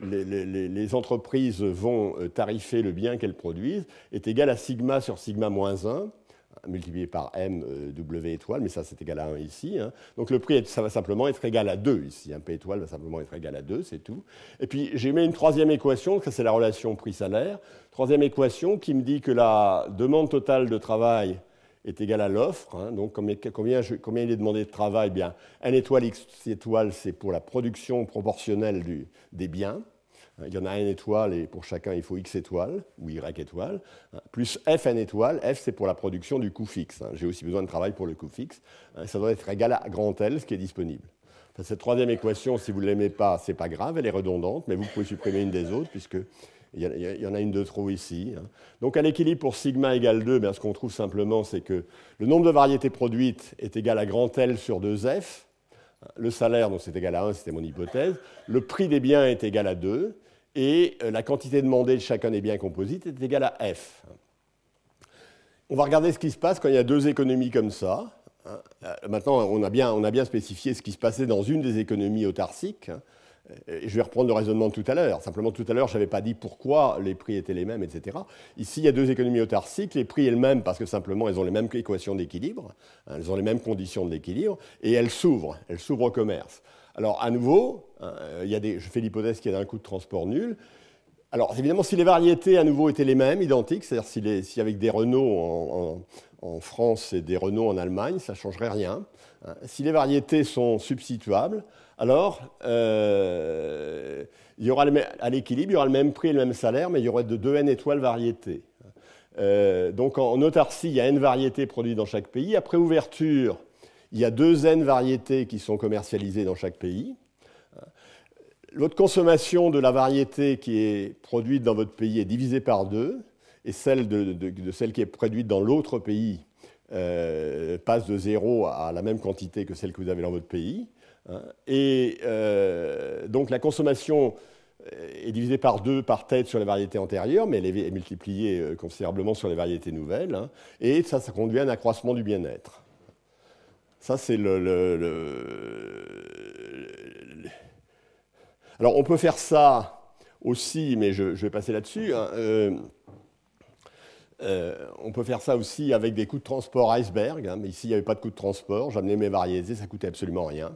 les, les, entreprises vont euh, tarifer le bien qu'elles produisent, est égal à sigma sur sigma moins 1 multiplié par euh, W étoile, mais ça c'est égal à 1 ici. Hein. Donc le prix, ça va simplement être égal à 2 ici. Un hein. P étoile va simplement être égal à 2, c'est tout. Et puis j'ai mis une troisième équation, ça c'est la relation prix-salaire. Troisième équation qui me dit que la demande totale de travail est égale à l'offre. Hein. Donc combien, il est demandé de travail eh Bien, N étoile X étoile, c'est pour la production proportionnelle des biens. Hein, il y en a n étoiles et pour chacun, il faut x étoiles ou y étoiles, hein, plus F N étoiles. F, c'est pour la production du coût fixe. Hein. J'ai aussi besoin de travail pour le coût fixe. Ça doit être égal à grand L, ce qui est disponible. Cette troisième équation, si vous ne l'aimez pas, ce n'est pas grave, elle est redondante, mais vous pouvez supprimer une des autres, puisqu'il il y en a une de trop ici. Donc à l'équilibre pour sigma égale 2, ben, ce qu'on trouve simplement, c'est que le nombre de variétés produites est égal à grand L sur 2F. Le salaire, donc c'est égal à 1, c'était mon hypothèse. Le prix des biens est égal à 2 et euh, la quantité demandée de chacun des biens composites est égale à F. On va regarder ce qui se passe quand il y a deux économies comme ça. Euh, maintenant, on a bien, on a bien spécifié ce qui se passait dans une des économies autarciques. Euh, je vais reprendre le raisonnement de tout à l'heure. Simplement, tout à l'heure, je n'avais pas dit pourquoi les prix étaient les mêmes, etc. Ici, il y a deux économies autarciques. Les prix sont les mêmes parce que simplement, elles ont les mêmes équations d'équilibre, hein, elles ont les mêmes conditions de l'équilibre, et elles s'ouvrent, elles s'ouvrent au commerce. Alors, à nouveau, euh, je fais l'hypothèse qu'il y a un coût de transport nul. Alors, évidemment, si les variétés à nouveau étaient les mêmes, identiques, c'est-à-dire si, avec des Renault en, France et des Renault en Allemagne, ça ne changerait rien. Euh, si les variétés sont substituables, alors euh, il y aura à l'équilibre, il y aura le même prix et le même salaire, mais il y aurait de 2n étoiles variétés. donc en, en, autarcie, il y a n variétés produites dans chaque pays. Après ouverture, il y a deux N variétés qui sont commercialisées dans chaque pays. Votre consommation de la variété qui est produite dans votre pays est divisée par deux, et celle de, celle qui est produite dans l'autre pays euh, passe de zéro à la même quantité que celle que vous avez dans votre pays. Hein. Et euh, donc la consommation euh, est divisée par deux par tête sur les variétés antérieures, mais elle est multipliée considérablement sur les variétés nouvelles. Hein. Et ça, ça conduit à un accroissement du bien-être. Ça, c'est le, Alors, on peut faire ça aussi, mais je, vais passer là-dessus. Hein, euh, euh, on peut faire ça aussi avec des coûts de transport iceberg, hein, mais ici, il n'y avait pas de coûts de transport. J'amenais mes variétés, ça coûtait absolument rien.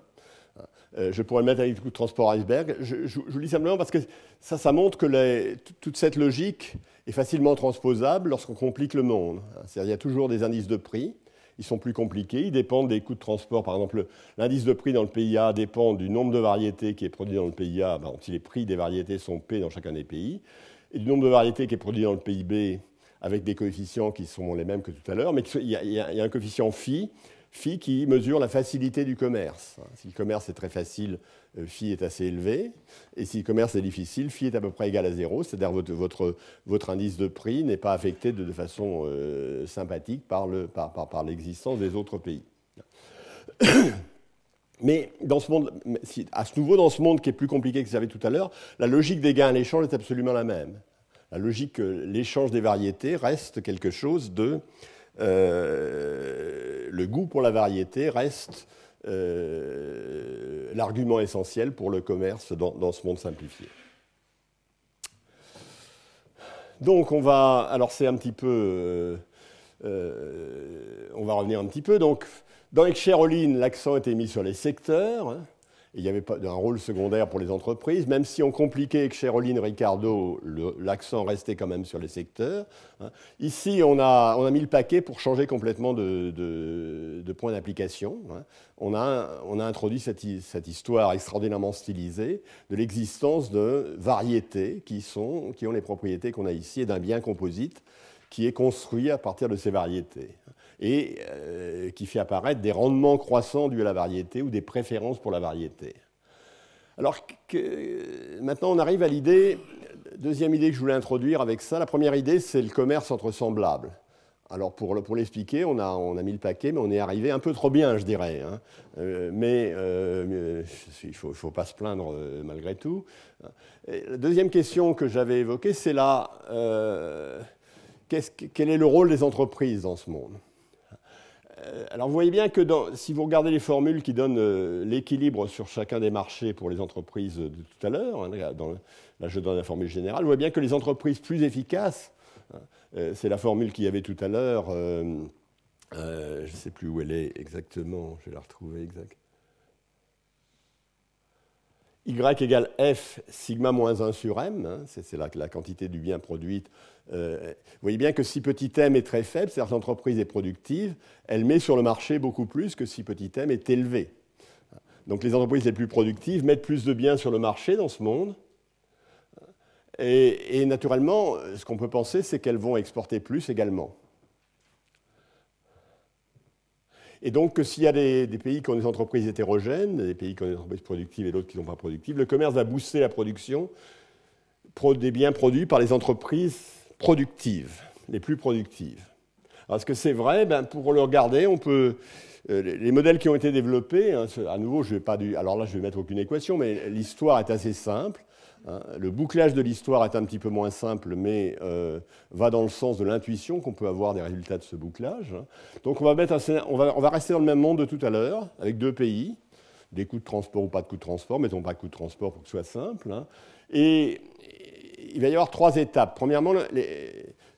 Euh, je pourrais mettre avec des coûts de transport iceberg. Je, vous le dis simplement parce que ça, ça montre que toute cette logique est facilement transposable lorsqu'on complique le monde. Hein. cest y a toujours des indices de prix ils sont plus compliqués, ils dépendent des coûts de transport. Par exemple, l'indice de prix dans le pays A dépend du nombre de variétés qui est produit dans le pays A, si bah, les prix des variétés sont P dans chacun des pays, et du nombre de variétés qui est produit dans le pays B, avec des coefficients qui sont les mêmes que tout à l'heure, mais il y, a, il y, a un coefficient phi phi qui mesure la facilité du commerce. Si le commerce est très facile, euh, phi est assez élevé. Et si le commerce est difficile, phi est à peu près égal à zéro, c'est-à-dire votre, votre, votre indice de prix n'est pas affecté de, façon euh, sympathique par, le, par, par, par l'existence des autres pays. Mais dans ce monde, à ce nouveau, dans ce monde qui est plus compliqué que j'avais tout à l'heure, la logique des gains à l'échange est absolument la même. La logique, l'échange des variétés reste quelque chose de euh, le goût pour la variété reste euh, l'argument essentiel pour le commerce dans, ce monde simplifié. Donc on va, alors c'est un petit peu, euh, on va revenir un petit peu. Donc dans Excheroline, l'accent a été mis sur les secteurs. Hein il n'y avait pas un rôle secondaire pour les entreprises, même si on compliquait avec Cheroline Ricardo, l'accent restait quand même sur les secteurs. Hein. Ici, on a, mis le paquet pour changer complètement de, point d'application. Hein. On a, introduit cette, histoire extraordinairement stylisée de l'existence de variétés qui ont les propriétés qu'on a ici et d'un bien composite qui est construit à partir de ces variétés et euh, qui fait apparaître des rendements croissants dus à la variété ou des préférences pour la variété. Alors maintenant on arrive à l'idée, deuxième idée que je voulais introduire avec ça, la première idée c'est le commerce entre semblables. Alors pour, l'expliquer, on a, mis le paquet, mais on est arrivé un peu trop bien, je dirais. Hein. Euh, mais euh, il ne faut, pas se plaindre malgré tout. la deuxième question que j'avais évoquée, c'est là, quel est le rôle des entreprises dans ce monde euh, alors vous voyez bien que dans, si vous regardez les formules qui donnent euh, l'équilibre sur chacun des marchés pour les entreprises de tout à l'heure, hein, là je donne la formule générale, vous voyez bien que les entreprises plus efficaces, hein, euh, c'est la formule qu'il y avait tout à l'heure, je ne sais plus où elle est exactement, je vais la retrouver exactement. Y égale F sigma moins 1 sur M, hein, c'est la, quantité du bien produite. Euh, vous voyez bien que si petit M est très faible, c'est-à-dire l'entreprise est productive, elle met sur le marché beaucoup plus que si petit M est élevé. Donc les entreprises les plus productives mettent plus de biens sur le marché dans ce monde. et naturellement, ce qu'on peut penser, c'est qu'elles vont exporter plus également. Et donc, s'il y a des, pays qui ont des entreprises hétérogènes, des pays qui ont des entreprises productives et d'autres qui ne sont pas productives, le commerce va booster la production des biens produits par les entreprises productives, les plus productives. Alors, est-ce que c'est vrai ben, Pour le regarder, on peut. Euh, les modèles qui ont été développés, hein, à nouveau, je vais pas Alors là, je vais mettre aucune équation, mais l'histoire est assez simple. Hein, le bouclage de l'histoire est un petit peu moins simple, mais euh, va dans le sens de l'intuition qu'on peut avoir des résultats de ce bouclage. Donc on va, rester dans le même monde de tout à l'heure, avec deux pays, des coûts de transport ou pas de coûts de transport, mettons pas de coûts de transport pour que ce soit simple. Hein. Et il va y avoir trois étapes. Premièrement,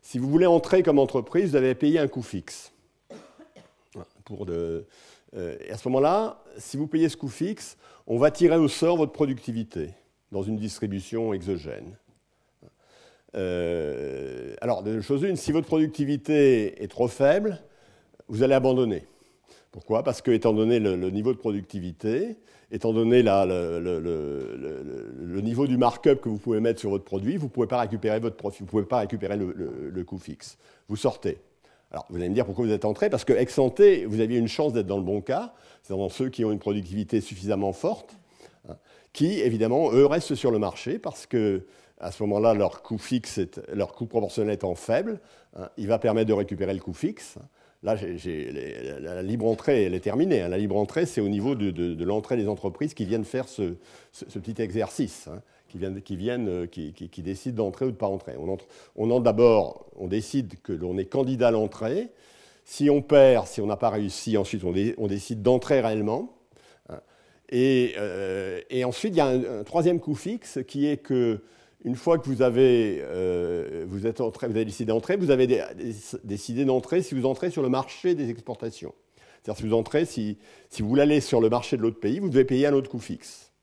si vous voulez entrer comme entreprise, vous avez payé un coût fixe. Euh, et à ce moment-là, si vous payez ce coût fixe, on va tirer au sort votre productivité dans une distribution exogène. Euh, alors alors, choses une, si votre productivité est trop faible, vous allez abandonner. Pourquoi Parce que, étant donné le, niveau de productivité, étant donné le, niveau du markup que vous pouvez mettre sur votre produit, vous ne pouvez pas récupérer votre vous pouvez pas récupérer le, coût fixe. Vous sortez. Alors, vous allez me dire pourquoi vous êtes entré Parce que, ex ante, vous aviez une chance d'être dans le bon cas, c'est-à-dire dans ceux qui ont une productivité suffisamment forte qui évidemment, eux, restent sur le marché parce que à ce moment-là, leur coût fixe, est, leur coût proportionnel étant faible, hein, il va permettre de récupérer le coût fixe. Là, la libre entrée, elle est terminée. Hein. La libre entrée, c'est au niveau de, l'entrée des entreprises qui viennent faire ce, petit exercice, hein, qui, viennent, euh, qui, décident d'entrer ou de ne pas entrer. On, entre, d'abord, on décide que l'on est candidat à l'entrée. Si on perd, si on n'a pas réussi, ensuite on décide d'entrer réellement. Euh, et, ensuite, il y a un, troisième coût fixe qui est que une fois que vous avez, euh, vous décidé d'entrer, vous avez décidé d'entrer si vous entrez sur le marché des exportations. C'est-à-dire si vous entrez, si, si vous l'allez sur le marché de l'autre pays, vous devez payer un autre coût fixe.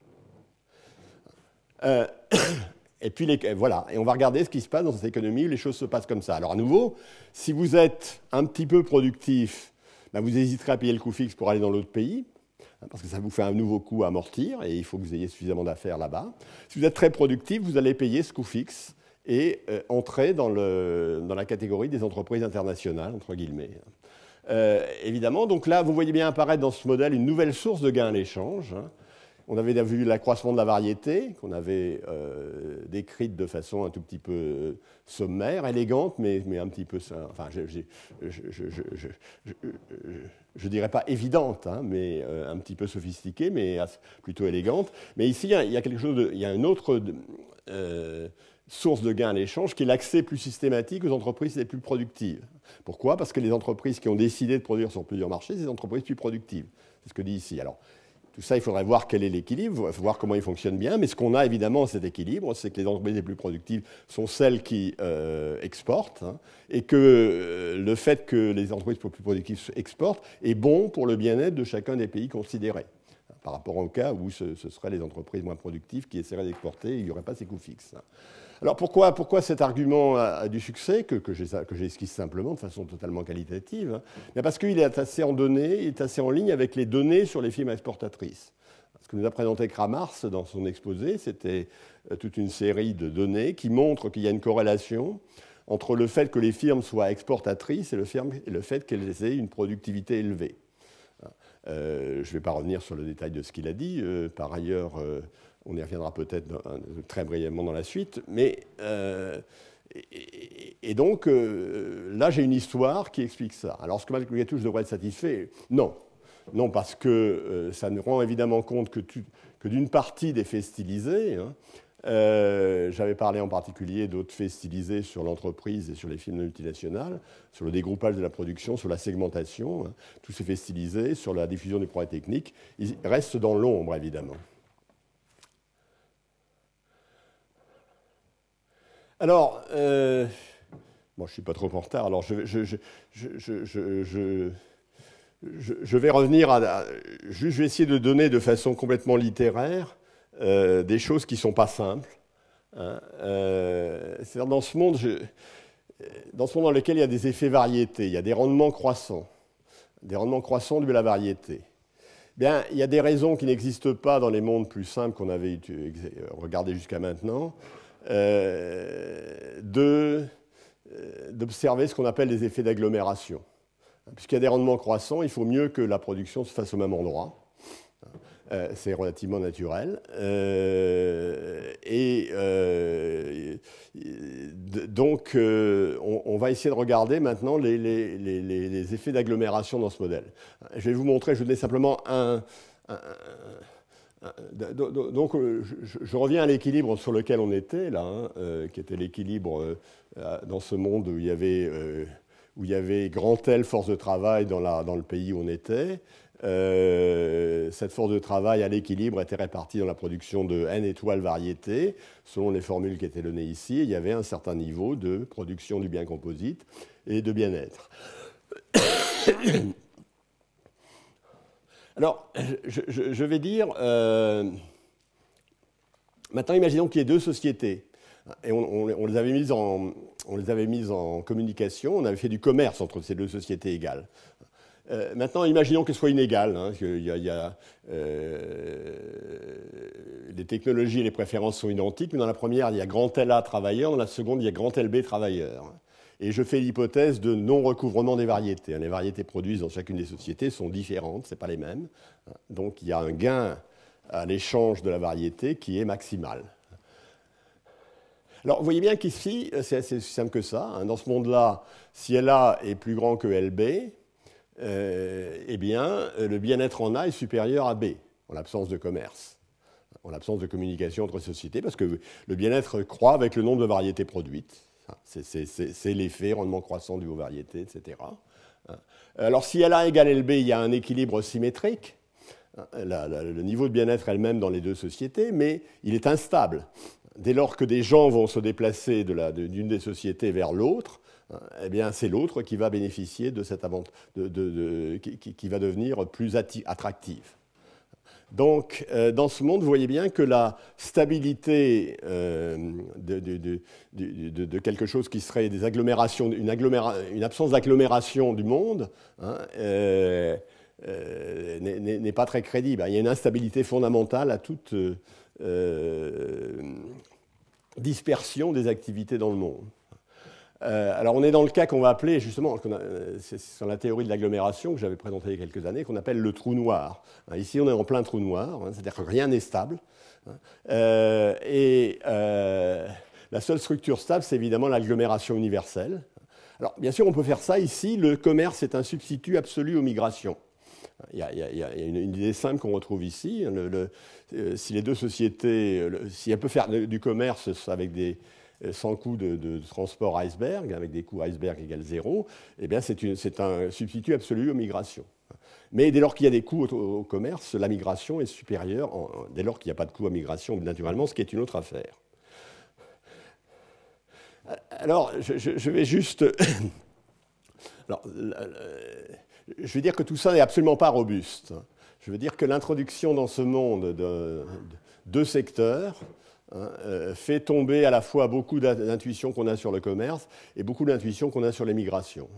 Euh, et puis voilà, et on va regarder ce qui se passe dans cette économie où les choses se passent comme ça. Alors à nouveau, si vous êtes un petit peu productif, ben, vous hésiterez à payer le coût fixe pour aller dans l'autre pays, parce que ça vous fait un nouveau coût à amortir et il faut que vous ayez suffisamment d'affaires là-bas. Si vous êtes très productif, vous allez payer ce coût fixe et euh, entrer dans, le, dans, la catégorie des entreprises internationales, entre guillemets. Euh, évidemment, donc là, vous voyez bien apparaître dans ce modèle une nouvelle source de gains à l'échange. Hein. On avait vu l'accroissement de la variété, qu'on avait euh, décrite de façon un tout petit peu sommaire, élégante, mais, un petit peu... Enfin, je, je ne dirais pas évidente, hein, mais euh, un petit peu sophistiquée, mais plutôt élégante. Mais ici, il y a, quelque chose, il y a une autre euh, source de gain à l'échange qui est l'accès plus systématique aux entreprises les plus productives. Pourquoi Parce que les entreprises qui ont décidé de produire sur plusieurs marchés, c'est des entreprises plus productives. C'est ce que dit ici. Alors, tout ça, il faudrait voir quel est l'équilibre, voir comment il fonctionne bien. Mais ce qu'on a évidemment, cet équilibre, c'est que les entreprises les plus productives sont celles qui euh, exportent, hein, et que euh, le fait que les entreprises les plus productives exportent est bon pour le bien-être de chacun des pays considérés, hein, par rapport au cas où ce, seraient les entreprises moins productives qui essaieraient d'exporter, il n'y aurait pas ces coûts fixes. Hein. Alors pourquoi, pourquoi cet argument a, du succès, que, que esquissé simplement de façon totalement qualitative hein mais Parce qu'il est assez en données, il est assez en ligne avec les données sur les firmes exportatrices. Ce que nous a présenté Kramars dans son exposé, c'était euh, toute une série de données qui montrent qu'il y a une corrélation entre le fait que les firmes soient exportatrices et le fait qu'elles aient une productivité élevée. Euh, je ne vais pas revenir sur le détail de ce qu'il a dit. Euh, par ailleurs, on y reviendra peut-être euh, très brièvement dans la suite. Mais, euh, et, donc, euh, là, j'ai une histoire qui explique ça. Alors, est-ce que Malcolm Gatouche devrait être satisfait Non. Non, parce que ça nous rend évidemment compte que, d'une partie des faits hein, j'avais parlé en particulier d'autres faits sur l'entreprise et sur les films multinationales, sur le dégroupage de la production, sur la segmentation. Hein. tous ces faits sur la diffusion des progrès techniques, restent dans l'ombre, évidemment. Alors, euh, je ne suis pas trop en retard, alors je, vais revenir à... je vais essayer de donner de façon complètement littéraire euh, des choses qui ne sont pas simples. Hein, euh, cest dans ce monde... dans ce monde dans lequel il y a des effets variétés, il y a des rendements croissants, des rendements croissants de à la variété. Eh bien, il y a des raisons qui n'existent pas dans les mondes plus simples qu'on avait regardés jusqu'à maintenant, euh, euh, d'observer ce qu'on appelle les effets d'agglomération. Hein, puisqu'il y a des rendements croissants, il faut mieux que la production se fasse au même endroit. Hein, euh, c'est relativement naturel. et donc, on, va essayer de regarder maintenant les, les, les, effets d'agglomération dans ce modèle. Hein, je vais vous montrer, je vous simplement un euh, donc, euh, je, reviens à l'équilibre sur lequel on était, là, hein, euh, qui était l'équilibre dans ce monde où il y avait, où il y avait grand telle force de travail dans, la, dans le pays où on était. cette force de travail à l'équilibre était répartie dans la production de N étoiles variétés, selon les formules qui étaient données ici. il y avait un certain niveau de production du bien composite et de bien-être. Alors, je, vais dire, euh, maintenant imaginons qu'il y ait deux sociétés. Et on, les avait mises en, communication, on avait fait du commerce entre ces deux sociétés égales. Euh, maintenant, imaginons qu'elles soient inégales. inégal, hein, il y a, euh, les technologies et les préférences sont identiques, mais dans la première, il y a grand LA travailleur, dans la seconde, il y a grand LB travailleur et je fais l'hypothèse de non-recouvrement des variétés. Les variétés produites dans chacune des sociétés sont différentes, ce n'est pas les mêmes. Donc il y a un gain à l'échange de la variété qui est maximal. Alors vous voyez bien qu'ici, c'est assez simple que ça. Hein. Dans ce monde-là, si LA est plus grand que LB, euh, eh bien, le bien-être en A est supérieur à B, en l'absence de commerce, en l'absence de communication entre sociétés, parce que le bien-être croît avec le nombre de variétés produites. C'est l'effet rendement croissant du haut variété, etc. Hein. Alors si LA égale LB, il y a un équilibre symétrique. Hein, le niveau de bien-être elle-même dans les deux sociétés, mais il est instable. Dès lors que des gens vont se déplacer d'une des sociétés vers l'autre, hein, eh bien, c'est l'autre qui va bénéficier de cette de, qui, qui, va devenir plus attractive. Donc, euh, dans ce monde, vous voyez bien que la stabilité euh, de, quelque chose qui serait des agglomérations, une, absence d'agglomération du monde, hein, euh, n'est pas très crédible. Il y a une instabilité fondamentale à toute dispersion des activités dans le monde. Euh, alors on est dans le cas qu'on va appeler justement, euh, c'est sur la théorie de l'agglomération que j'avais présentée il y a quelques années, qu'on appelle le trou noir. Hein, ici on est en plein trou noir, hein, c'est-à-dire que rien n'est stable. Hein. Euh, et la seule structure stable, c'est évidemment l'agglomération universelle. Alors bien sûr on peut faire ça ici, le commerce est un substitut absolu aux migrations. Il y, a, une, idée simple qu'on retrouve ici. si les deux sociétés, si elle peut faire du commerce avec des, euh, sans coût de, transport iceberg, avec des coûts iceberg égale zéro, eh bien c'est un substitut absolu aux migrations. Mais dès lors qu'il y a des coûts au, commerce, la migration est supérieure, dès lors qu'il n'y a pas de coûts à migration, naturellement, ce qui est une autre affaire. Euh, alors, je, vais juste... je veux dire que tout ça n'est absolument pas robuste. Je veux dire que l'introduction dans ce monde de, de deux secteurs, Hein, euh, fait tomber à la fois beaucoup d'intuitions qu'on a sur le commerce et beaucoup d'intuitions qu'on a sur les migrations.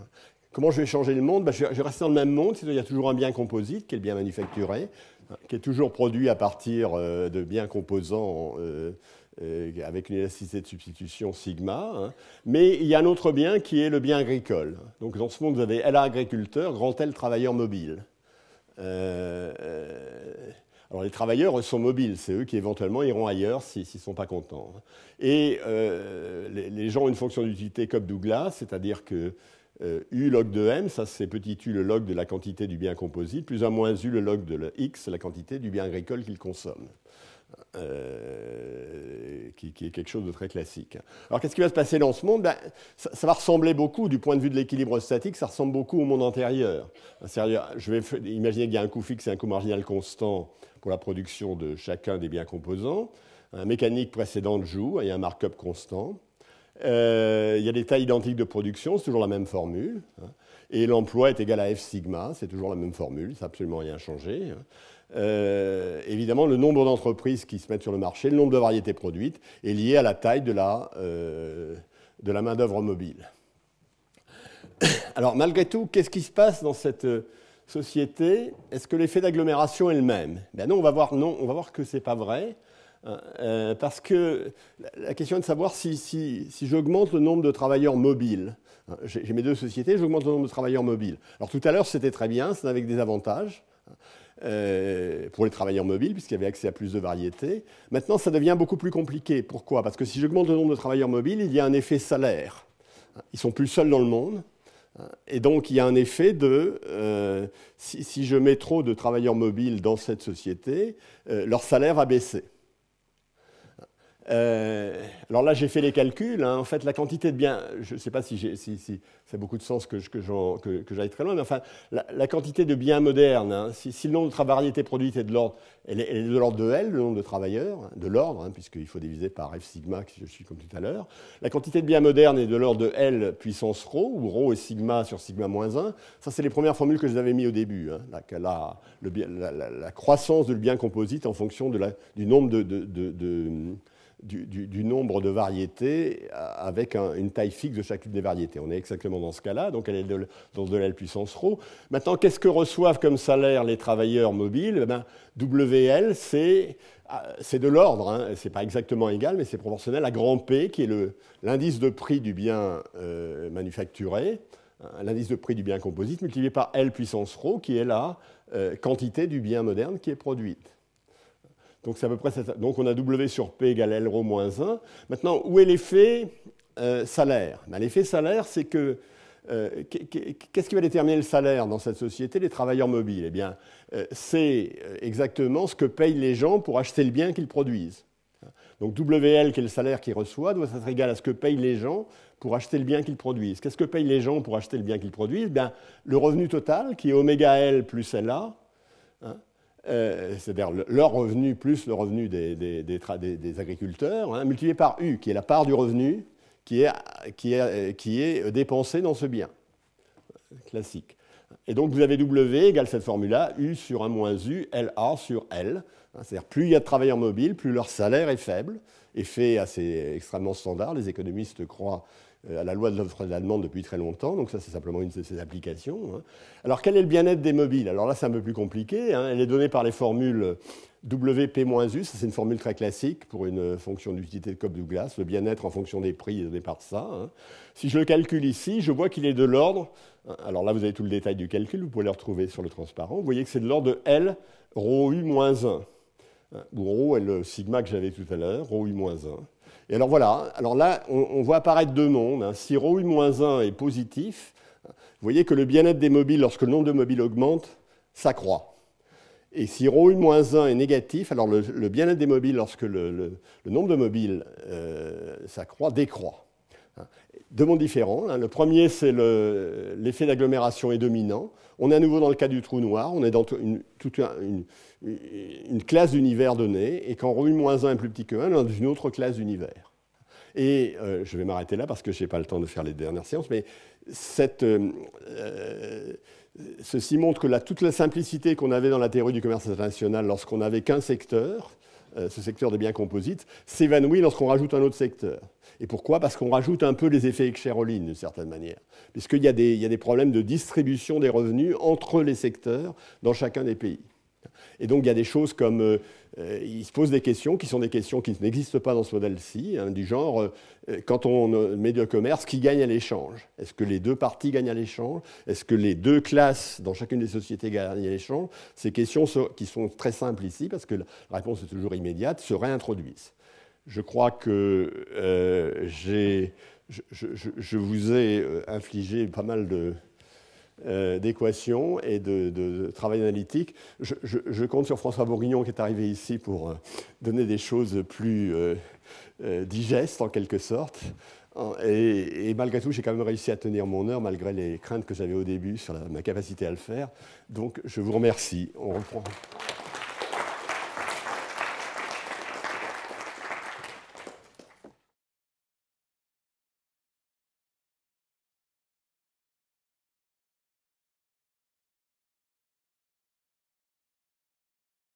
Comment je vais changer le monde ben, je, vais rester dans le même monde, c'est-à-dire qu'il y a toujours un bien composite, qui est le bien manufacturé, hein, qui est toujours produit à partir euh, de biens composants euh, avec une élasticité de substitution sigma. Hein. Mais il y a un autre bien qui est le bien agricole. Donc dans ce monde, vous avez L.A. agriculteur, grand L travailleur mobile. Alors les travailleurs, sont mobiles, c'est eux qui éventuellement iront ailleurs s'ils ne sont pas contents. Hein. Et euh, les, gens ont une fonction d'utilité comme Douglas, c'est-à-dire que euh, U log de M, ça c'est petit U le log de la quantité du bien composite, plus ou moins U le log de X, la quantité du bien agricole qu'ils consomment, euh, qui, est quelque chose de très classique. Alors qu'est-ce qui va se passer dans ce monde ben, ça, ça, va ressembler beaucoup, du point de vue de l'équilibre statique, ça ressemble beaucoup au monde antérieur. je vais imaginer qu'il y a un coût fixe et un coût marginal constant pour la production de chacun des biens composants. Un mécanique précédente joue, il y a un markup constant. Euh, il y a des tailles identiques de production, c'est toujours la même formule. Hein. Et l'emploi est égal à F sigma, c'est toujours la même formule, ça n'a absolument rien changé. Hein. Euh, évidemment, le nombre d'entreprises qui se mettent sur le marché, le nombre de variétés produites, est lié à la taille de la, euh, de la main-d'œuvre mobile. Alors, malgré tout, qu'est-ce qui se passe dans cette société, est-ce que l'effet d'agglomération est le même ben non, on va voir non, on va voir que c'est pas vrai. Hein, euh, parce que la question est de savoir si, j'augmente le nombre de travailleurs mobiles. Hein, j'ai mes deux sociétés, j'augmente le nombre de travailleurs mobiles. Alors tout à l'heure, c'était très bien, c'était avec des avantages hein, euh, pour les travailleurs mobiles, puisqu'il y avait accès à plus de variétés. Maintenant, ça devient beaucoup plus compliqué. Pourquoi Parce que si j'augmente le nombre de travailleurs mobiles, il y a un effet salaire. Ils sont plus seuls dans le monde. Euh, et donc il y a un effet de, euh, si, je mets trop de travailleurs mobiles dans cette société, euh, leur salaire va baisser. Euh, alors là, j'ai fait les calculs. Hein. En fait, la quantité de biens, je ne sais pas si, ça a beaucoup de sens que, j'aille très loin, mais enfin, la, quantité de biens modernes, hein, si, le nombre de variétés produites est de l'ordre, est de l'ordre de L, le nombre de travailleurs, hein, de l'ordre, puisqu'il faut diviser par F sigma, si je suis comme tout à l'heure. La quantité de biens modernes est de l'ordre de L puissance rho, où rho est sigma sur sigma moins 1. Ça, c'est les premières formules que je vous avais mis au début. La, le, croissance du bien composite en fonction du nombre de du, nombre de variétés euh, avec une taille fixe de chacune des variétés. On est exactement dans ce cas-là, donc elle est de, dans de l'L puissance rho. Maintenant, qu'est-ce que reçoivent comme salaire les travailleurs mobiles eh ben, WL, euh, c'est de l'ordre, hein. c'est pas exactement égal, mais c'est proportionnel à grand P, qui est l'indice de prix du bien euh, manufacturé, hein, l'indice de prix du bien composite, multiplié par L puissance rho, qui est la quantité du bien moderne qui est produite. Donc, à peu près Donc, on a W sur P égale L rho moins 1. Maintenant, où est l'effet euh, salaire ben, L'effet salaire, c'est que euh, qu'est-ce qui va déterminer le salaire dans cette société des travailleurs mobiles Eh bien, euh, c'est exactement ce que payent les gens pour acheter le bien qu'ils produisent. Donc WL, qui est le salaire qu'ils reçoivent, doit être égal à ce que payent les gens pour acheter le bien qu'ils produisent. Qu'est-ce que payent les gens pour acheter le bien qu'ils produisent ben, Le revenu total, qui est oméga L plus LA, euh, c'est-à-dire leur revenu plus le revenu des, agriculteurs, hein, multiplié par U, qui est la part du revenu qui est, qui euh, dépensée dans ce bien classique. Et donc vous avez W égale cette formule-là, U sur 1 moins U, LA sur L. Hein, c'est-à-dire plus il y a de travailleurs mobiles, plus leur salaire est faible. Effet assez extrêmement standard, les économistes croient euh, à la loi de l'offre allemande depuis très longtemps. Donc ça, c'est simplement une de ses applications. Hein. Alors quel est le bien-être des mobiles Alors là, c'est un peu plus compliqué. Hein. Elle est donnée par les formules WP-U, c'est une formule très classique pour une fonction d'utilité de Cobb-Douglas. Le bien-être en fonction des prix est donné par ça. Hein. Si je le calcule ici, je vois qu'il est de l'ordre. Alors là, vous avez tout le détail du calcul, vous pouvez le retrouver sur le transparent. Vous voyez que c'est de l'ordre de L rho U-1, ou rho est le sigma que j'avais tout à l'heure, rho U-1. Et alors voilà, alors là, on, voit apparaître deux mondes. Si moins 1 est positif, vous voyez que le bien-être des mobiles, lorsque le nombre de mobiles augmente, s'accroît. Et si moins 1 est négatif, alors le, bien-être des mobiles, lorsque le, nombre de mobiles euh, s'accroît, décroît. Hein. Deux mondes différents. Hein. Le premier, c'est l'effet d'agglomération est dominant. On est à nouveau dans le cas du trou noir, on est dans une, toute une, classe d'univers donnée, et quand Rho moins 1 est plus petit que 1, on est dans une autre classe d'univers. Et euh, je vais m'arrêter là parce que je n'ai pas le temps de faire les dernières séances, mais cette, euh, euh, ceci montre que toute la simplicité qu'on avait dans la théorie du commerce international lorsqu'on n'avait qu'un secteur, euh, ce secteur des biens composites, s'évanouit lorsqu'on rajoute un autre secteur. Et pourquoi Parce qu'on rajoute un peu les effets Cheroline, d'une certaine manière. Puisqu'il y, y a des problèmes de distribution des revenus entre les secteurs dans chacun des pays. Et donc, il y a des choses comme euh, euh, il se pose des questions qui sont des questions qui n'existent pas dans ce modèle-ci, hein, du genre, euh, euh, quand on met du commerce, qui gagne à l'échange Est-ce que les deux parties gagnent à l'échange Est-ce que les deux classes dans chacune des sociétés gagnent à l'échange Ces questions qui sont très simples ici, parce que la réponse est toujours immédiate, se réintroduisent. Je crois que je vous ai infligé pas mal de, d'équation euh, d'équations et de, travail analytique. Je, compte sur François Bourguignon qui est arrivé ici pour euh, donner des choses plus euh, digestes en quelque sorte. Et, malgré tout, j'ai quand même réussi à tenir mon heure, malgré les craintes que j'avais au début sur ma capacité à le faire. Donc, je vous remercie. On reprend.